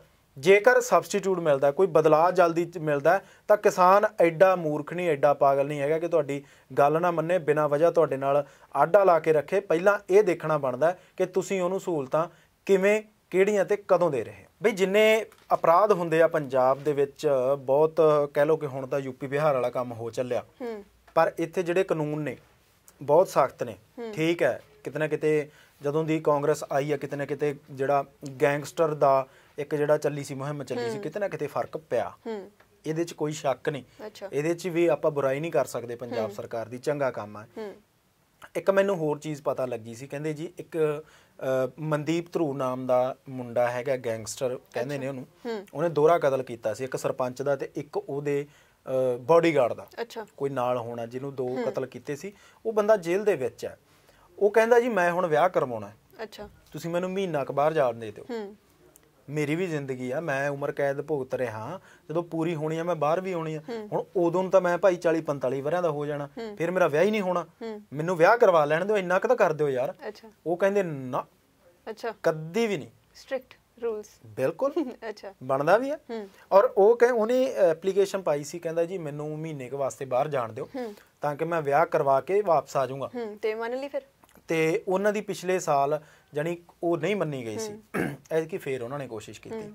ਜੇਕਰ ਸਬਸਟੀਟਿਊਟ ਮਿਲਦਾ ਕੋਈ ਬਦਲਾਅ ਜਲਦੀ ਮਿਲਦਾ ਤਾਂ ਕਿਸਾਨ ਐਡਾ ਮੂਰਖ ਨਹੀਂ ਐਡਾ ਪਾਗਲ ਨਹੀਂ ਹੈਗਾ ਕਿ ਤੁਹਾਡੀ ਗੱਲ ਨਾ ਮੰਨੇ ਬਿਨਾਂ ਵਜ੍ਹਾ ਤੁਹਾਡੇ ਨਾਲ ਆਡਾ ਲਾ ਕੇ ਰੱਖੇ ਪਹਿਲਾਂ ਇਹ ਦੇਖਣਾ ਬਣਦਾ ਕਿ ਤੁਸੀਂ ਉਹਨੂੰ ਸਹੂਲਤਾਂ ਕਿਵੇਂ ਕਿਹੜੀਆਂ ਤੇ ਕਦੋਂ ਦੇ ਰਹੇ ਬਈ ਜਿੰਨੇ ਅਪਰਾਧ ਹੁੰਦੇ ਆ ਪੰਜਾਬ ਦੇ ਵਿੱਚ ਬਹੁਤ ਕਹਿ ਲੋ ਕਿ ਹੁਣ ਤਾਂ ਯੂਪੀ ਬਿਹਾਰ ਵਾਲਾ ਕੰਮ ਹੋ ਚੱਲਿਆ ਪਰ ਇੱਥੇ ਜਿਹੜੇ ਕਾਨੂੰਨ ਨੇ ਬਹੁਤ ਸਖਤ ਨੇ ਠੀਕ ਹੈ ਕਿਤਨਾ ਕਿਤੇ ਜਦੋਂ ਦੀ ਕਾਂਗਰਸ ਆਈ ਆ ਕਿਤਨਾ ਕਿਤੇ ਜਿਹੜਾ ਗੈਂਗਸਟਰ ਦਾ ਇੱਕ ਜਿਹੜਾ ਚੱਲੀ ਸੀ ਮੁਹਿੰਮ ਚੱਲੀ ਸੀ ਕਿਤਨਾ ਕਿਤੇ ਫਰਕ ਪਿਆ ਇਹਦੇ 'ਚ ਕੋਈ ਸ਼ੱਕ ਨਹੀਂ ਇਹਦੇ 'ਚ ਵੀ ਆਪਾਂ ਬੁਰਾਈ ਨਹੀਂ ਕਰ ਸਕਦੇ ਪੰਜਾਬ ਸਰਕਾਰ ਦੀ ਚੰਗਾ ਕੰਮ ਹੈ ਇੱਕ ਮੈਨੂੰ ਹੋਰ ਚੀਜ਼ ਪਤਾ ਲੱਗੀ ਸੀ ਕਹਿੰਦੇ ਜੀ ਇੱਕ ਮਨਦੀਪ ਧਰੂ ਨਾਮ ਦਾ ਮੁੰਡਾ ਹੈਗਾ ਗੈਂਗਸਟਰ ਕਹਿੰਦੇ ਨੇ ਉਹਨੂੰ ਉਹਨੇ ਦੋਹਰਾ ਕਤਲ ਕੀਤਾ ਸੀ ਇੱਕ ਸਰਪੰਚ ਦਾ ਤੇ ਇੱਕ ਉਹਦੇ ਬਾਡੀਗਾਰਡ ਦਾ ਕੋਈ ਨਾਲ ਹੋਣਾ ਜਿਹਨੂੰ ਦੋ ਕਤਲ ਕੀਤੇ ਸੀ ਉਹ ਬੰਦਾ ਜੇਲ੍ਹ ਦੇ ਵਿੱਚ ਹੈ ਉਹ ਕਹਿੰਦਾ ਜੀ ਮੈਂ ਹੁਣ ਵਿਆਹ ਕਰਵਾਉਣਾ ਅੱਛਾ ਤੁਸੀਂ ਮੈਨੂੰ ਮਹੀਨਾ ਕੁ ਬਾਹਰ ਜਾਣ ਦੇ ਦਿਓ ਮੇਰੀ ਵੀ ਜ਼ਿੰਦਗੀ ਆ ਮੈਂ ਉਮਰ ਕੈਦ ਭੁਗਤ ਰਿਹਾ ਜਦੋਂ ਪੂਰੀ ਹੋਣੀ ਆ ਮੈਂ ਬਾਹਰ ਵੀ ਆਉਣੀ ਆ ਹੁਣ ਉਦੋਂ ਤਾਂ ਮੈਂ ਭਾਈ 40 45 ਵਰਿਆਂ ਦਾ ਹੋ ਜਾਣਾ ਫਿਰ ਮੇਰਾ ਵਿਆਹ ਹੀ ਨਹੀਂ ਹੋਣਾ ਮੈਨੂੰ ਵਿਆਹ ਕਰਵਾ ਲੈਣ ਦਿਓ ਇੰਨਾ ਕੁ ਤਾਂ ਕਰ ਦਿਓ ਯਾਰ ਉਹ ਕਹਿੰਦੇ ਨਾ ਅੱਛਾ ਕਦੀ ਵੀ ਨਹੀਂ ਸਟ੍ਰਿਕਟ ਰੂਲਸ ਬਿਲਕੁਲ ਅੱਛਾ ਬਣਦਾ ਵੀ ਆ ਔਰ ਉਹ ਕਹੇ ਉਹਨੇ ਐਪਲੀਕੇਸ਼ਨ ਪਾਈ ਸੀ ਕਹਿੰਦਾ ਜੀ ਮੈਨੂੰ ਮਹੀਨੇ ਕੇ ਵਾਸਤੇ ਬਾਹਰ ਜਾਣ ਦਿਓ ਤਾਂ ਕਿ ਮੈਂ ਵਿਆਹ ਕਰਵਾ ਕੇ ਵਾਪਸ ਆ ਜਾਊਂਗਾ ਤੇ ਮੰਨ ਲਈ ਫਿਰ ਤੇ ਉਹਨਾਂ ਦੀ ਪਿਛਲੇ ਸਾਲ ਜਾਨੀ ਉਹ ਨਹੀਂ ਮੰਨੀ ਗਈ ਸੀ ਐਸ ਕੀ ਫੇਰ ਉਹਨਾਂ ਨੇ ਕੋਸ਼ਿਸ਼ ਕੀਤੀ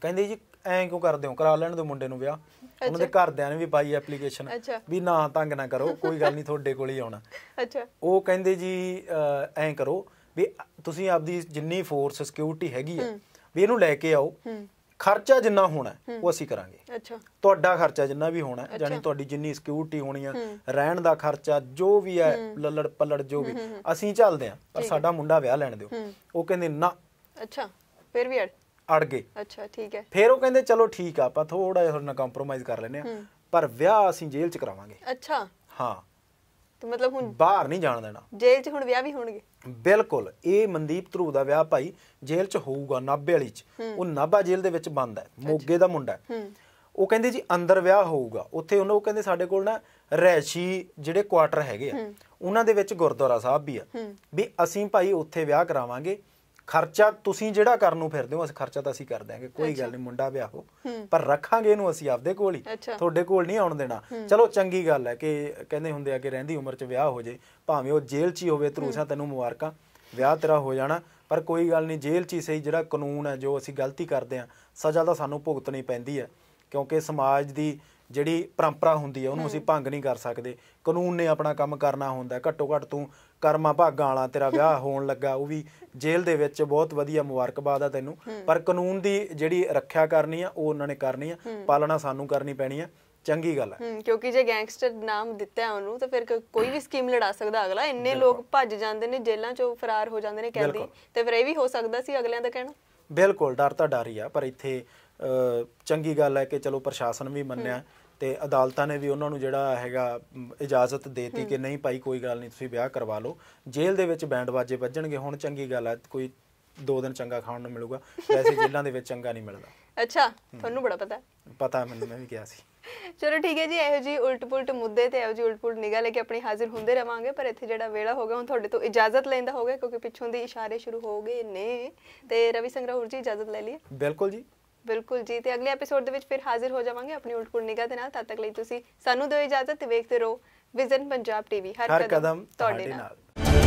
ਕਹਿੰਦੇ ਜੀ ਐਂ ਕਿਉਂ ਕਰਦੇ ਹੋ ਕਰਾ ਲੈਣ ਦੋ ਮੁੰਡੇ ਨੂੰ ਵਿਆਹ ਉਹਨਾਂ ਦੇ ਘਰਦਿਆਂ ਨੇ ਵੀ ਪਾਈ ਐਪਲੀਕੇਸ਼ਨ ਵੀ ਨਾ ਤੰਗ ਨਾ ਕਰੋ ਕੋਈ ਗੱਲ ਨਹੀਂ ਤੁਹਾਡੇ ਕੋਲ ਹੀ ਆਉਣਾ ਅੱਛਾ ਉਹ ਕਹਿੰਦੇ ਜੀ ਐਂ ਕਰੋ ਵੀ ਤੁਸੀਂ ਆਪਦੀ ਜਿੰਨੀ ਫੋਰਸ ਸਿਕਿਉਰਿਟੀ ਹੈਗੀ ਆ ਵੀ ਇਹਨੂੰ ਲੈ ਕੇ ਆਓ ਖਰਚਾ ਜਿੰਨਾ ਹੋਣਾ ਉਹ ਅਸੀਂ ਕਰਾਂਗੇ ਅੱਛਾ ਤੁਹਾਡਾ ਖਰਚਾ ਜਿੰਨਾ ਵੀ ਹੋਣਾ ਜਾਨੀ ਤੁਹਾਡੀ ਜਿੰਨੀ ਸਿਕਿਉਰਿਟੀ ਹੋਣੀ ਆ ਰਹਿਣ ਦਾ ਖਰਚਾ ਜੋ ਵੀ ਹੈ ਲੱਲੜ ਪੱਲੜ ਜੋ ਵੀ ਅਸੀਂ ਚੱਲਦੇ ਆ ਪਰ ਸਾਡਾ ਮੁੰਡਾ ਵਿਆਹ ਲੈਣ ਦਿਓ ਉਹ ਕਹਿੰਦੇ ਨਾ ਅੱਛਾ ਫਿਰ ਵੀ ਅੜ ਗਏ ਅੱਛਾ ਠੀਕ ਹੈ ਫਿਰ ਉਹ ਕਹਿੰਦੇ ਚਲੋ ਠੀਕ ਆ ਆਪਾਂ ਥੋੜਾ ਜਿਹਾ ਨਾ ਕੰਪਰੋਮਾਈਜ਼ ਕਰ ਲੈਨੇ ਆ ਪਰ ਵਿਆਹ ਅਸੀਂ ਜੇਲ੍ਹ ਚ ਕਰਾਵਾਂਗੇ ਅੱਛਾ ਹਾਂ ਤੇ ਮਤਲਬ ਹੁਣ ਬਾਹਰ ਨਹੀਂ ਜਾਣ ਦੇਣਾ ਜੇਲ੍ਹ ਚ ਹੁਣ ਵਿਆਹ ਵੀ ਹੋਣਗੇ ਬਿਲਕੁਲ ਇਹ ਮਨਦੀਪ ਧਰੂ ਦਾ ਵਿਆਹ ਭਾਈ ਜੇਲ੍ਹ 'ਚ ਹੋਊਗਾ ਨਾਬੇ ਵਾਲੀ 'ਚ ਉਹ ਨਾਬਾ ਜੇਲ੍ਹ ਦੇ ਵਿੱਚ ਬੰਦ ਹੈ ਮੋਗੇ ਦਾ ਮੁੰਡਾ ਹੈ ਉਹ ਕਹਿੰਦੇ ਜੀ ਅੰਦਰ ਵਿਆਹ ਹੋਊਗਾ ਉੱਥੇ ਉਹਨਾਂ ਉਹ ਕਹਿੰਦੇ ਸਾਡੇ ਕੋਲ ਨਾ ਰੈਸ਼ੀ ਜਿਹੜੇ ਕੁਆਟਰ ਹੈਗੇ ਆ ਉਹਨਾਂ ਦੇ ਵਿੱਚ ਗੁਰਦੁਆਰਾ ਸਾਹਿਬ ਵੀ ਆ ਵੀ ਅਸੀਂ ਭਾਈ ਉੱਥੇ ਵਿਆਹ ਕਰਾਵਾਂਗੇ ਖਰਚਾ ਤੁਸੀਂ ਜਿਹੜਾ ਕਰਨ ਨੂੰ ਫਿਰਦੇ ਹੋ ਅਸੀਂ ਖਰਚਾ ਤਾਂ ਅਸੀਂ ਕਰ ਦਿਆਂਗੇ ਕੋਈ ਗੱਲ ਨਹੀਂ ਮੁੰਡਾ ਵਿਆਹ ਹੋ ਪਰ ਰੱਖਾਂਗੇ ਇਹਨੂੰ ਅਸੀਂ ਆਪਦੇ ਕੋਲ ਹੀ ਤੁਹਾਡੇ ਕੋਲ ਨਹੀਂ ਆਉਣ ਦੇਣਾ ਚਲੋ ਚੰਗੀ ਗੱਲ ਹੈ ਕਿ ਕਹਿੰਦੇ ਹੁੰਦੇ ਆ ਕਿ ਰਹਿੰਦੀ ਉਮਰ 'ਚ ਵਿਆਹ ਹੋ ਜੇ ਭਾਵੇਂ ਉਹ ਜੇਲ੍ਹ 'ਚ ਹੀ ਹੋਵੇ ਤਰੂਸਾ ਤੈਨੂੰ ਮੁਬਾਰਕਾਂ ਵਿਆਹ ਤੇਰਾ ਹੋ ਜਾਣਾ ਪਰ ਕੋਈ ਗੱਲ ਨਹੀਂ ਜੇਲ੍ਹ 'ਚ ਹੀ ਸਹੀ ਜਿਹੜਾ ਕਾਨੂੰਨ ਹੈ ਜੋ ਅਸੀਂ ਗਲਤੀ ਕਰਦੇ ਆ ਸਜ਼ਾ ਤਾਂ ਸਾਨੂੰ ਭੁਗਤਣੀ ਪੈਂਦੀ ਹੈ ਕਿਉਂਕਿ ਸਮਾਜ ਦੀ ਜਿਹੜੀ ਪਰੰਪਰਾ ਹੁੰਦੀ ਹੈ ਉਹਨੂੰ ਅਸੀਂ ਭੰਗ ਨਹੀਂ ਕਰ ਸਕਦੇ ਕਾਨੂੰਨ ਨੇ ਆਪਣਾ ਕੰਮ ਕਰਨਾ ਹੁੰਦਾ ਘੱਟੋ ਘੱਟ ਤੂੰ ਕਰਮਾ ਭਾਗਾ ਵਾਲਾ ਤੇਰਾ ਵਿਆਹ ਹੋਣ ਲੱਗਾ ਉਹ ਵੀ ਜੇਲ੍ਹ ਦੇ ਵਿੱਚ ਬਹੁਤ ਵਧੀਆ ਮੁਬਾਰਕਬਾਦ ਆ ਤੈਨੂੰ ਪਰ ਕਾਨੂੰਨ ਦੀ ਜਿਹੜੀ ਰੱਖਿਆ ਕਰਨੀ ਆ ਉਹ ਉਹਨਾਂ ਨੇ ਕਰਨੀ ਆ ਪਾਲਣਾ ਸਾਨੂੰ ਕਰਨੀ ਪੈਣੀ ਆ ਚੰਗੀ ਗੱਲ ਹੈ ਕਿਉਂਕਿ ਜੇ ਗੈਂਗਸਟਰ ਨਾਮ ਦਿੱਤਾ ਹੈ ਉਹਨੂੰ ਤਾਂ ਫਿਰ ਕੋਈ ਵੀ ਸਕੀਮ ਲੜਾ ਸਕਦਾ ਅਗਲਾ ਇੰਨੇ ਲੋਕ ਭੱਜ ਜਾਂਦੇ ਨੇ ਜੇਲ੍ਹਾਂ ਚੋਂ ਫਰਾਰ ਹੋ ਜਾਂਦੇ ਨੇ ਕੈਦੀ ਤੇ ਫਿਰ ਇਹ ਵੀ ਹੋ ਸਕਦਾ ਸੀ ਅਗਲਿਆਂ ਦਾ ਕਹਿਣਾ ਬਿਲਕੁਲ ਡਰ ਤਾਂ ਡਰ ਹੀ ਆ ਪਰ ਇੱਥੇ ਚੰਗੀ ਗੱਲ ਹੈ ਕਿ ਚਲੋ ਪ੍ਰਸ਼ਾਸਨ ਵੀ ਮੰਨਿਆ ਤੇ ਅਦਾਲਤਾਂ ਨੇ ਵੀ ਉਹਨਾਂ ਨੂੰ ਜਿਹੜਾ ਹੈਗਾ ਇਜਾਜ਼ਤ ਦੇਤੀ ਕਿ ਨਹੀਂ ਭਾਈ ਕੋਈ ਗੱਲ ਨਹੀਂ ਤੁਸੀਂ ਵਿਆਹ ਕਰਵਾ ਲਓ ਜੇਲ੍ਹ ਦੇ ਵਿੱਚ ਬੈਂਡ ਵਾਜੇ ਵੱਜਣਗੇ ਹੁਣ ਚੰਗੀ ਗੱਲ ਹੈ ਕੋਈ ਦੋ ਦਿਨ ਚੰਗਾ ਖਾਣ ਨੂੰ ਮਿਲੂਗਾ ਵੈਸੇ ਜੇਲ੍ਹਾਂ ਦੇ ਵਿੱਚ ਚੰਗਾ ਨਹੀਂ ਮਿਲਦਾ ਅੱਛਾ ਤੁਹਾਨੂੰ ਬੜਾ ਪਤਾ ਪਤਾ ਮੈਨੂੰ ਮੈਂ ਵੀ ਕਿਹਾ ਸੀ ਚਲੋ ਠੀਕ ਹੈ ਜੀ ਇਹੋ ਜੀ ਉਲਟ-ਪੁਲਟ ਮੁੱਦੇ ਤੇ ਇਹੋ ਜੀ ਉਲਟ-ਪੁਲਟ ਨਿਗਾਹ ਲੈ ਕੇ ਆਪਣੀ ਹਾਜ਼ਰ ਹੁੰਦੇ ਰਵਾਂਗੇ ਪਰ ਇੱਥੇ ਜਿਹੜਾ ਵੇਲਾ ਹੋ ਗਿਆ ਹੁਣ ਤੁਹਾਡੇ ਤੋਂ ਇਜਾਜ਼ਤ ਲੈਂਦਾ ਹੋਗਾ ਕਿਉਂਕਿ ਪਿੱਛੋਂ ਦੀ ਇਸ਼ਾਰੇ ਸ਼ੁਰੂ ਹੋ ਗਏ ਨੇ ਤੇ ਰਵੀ ਸੰਗਰਾਹੁਰ ਜੀ ਇਜਾਜ਼ਤ ਲੈ ਲਈ ਬਿਲਕੁਲ ਜੀ ਬਿਲਕੁਲ ਜੀ ਤੇ ਅਗਲੇ ਐਪੀਸੋਡ ਦੇ ਵਿੱਚ ਫਿਰ ਹਾਜ਼ਰ ਹੋ ਜਾਵਾਂਗੇ ਆਪਣੀ ਉਲਟਪੁਰ ਨਿਗਾਹ ਦੇ ਨਾਲ ਤਦ ਤੱਕ ਲਈ ਤੁਸੀਂ ਸਾਨੂੰ ਦਿਓ ਇਜਾਜ਼ਤ ਤੇ ਵੇਖਦੇ ਰਹੋ ਵਿਜ਼ਨ ਪੰਜਾਬ ਟੀਵੀ ਹਰ ਕਦਮ ਤੁਹਾਡੇ ਨਾਲ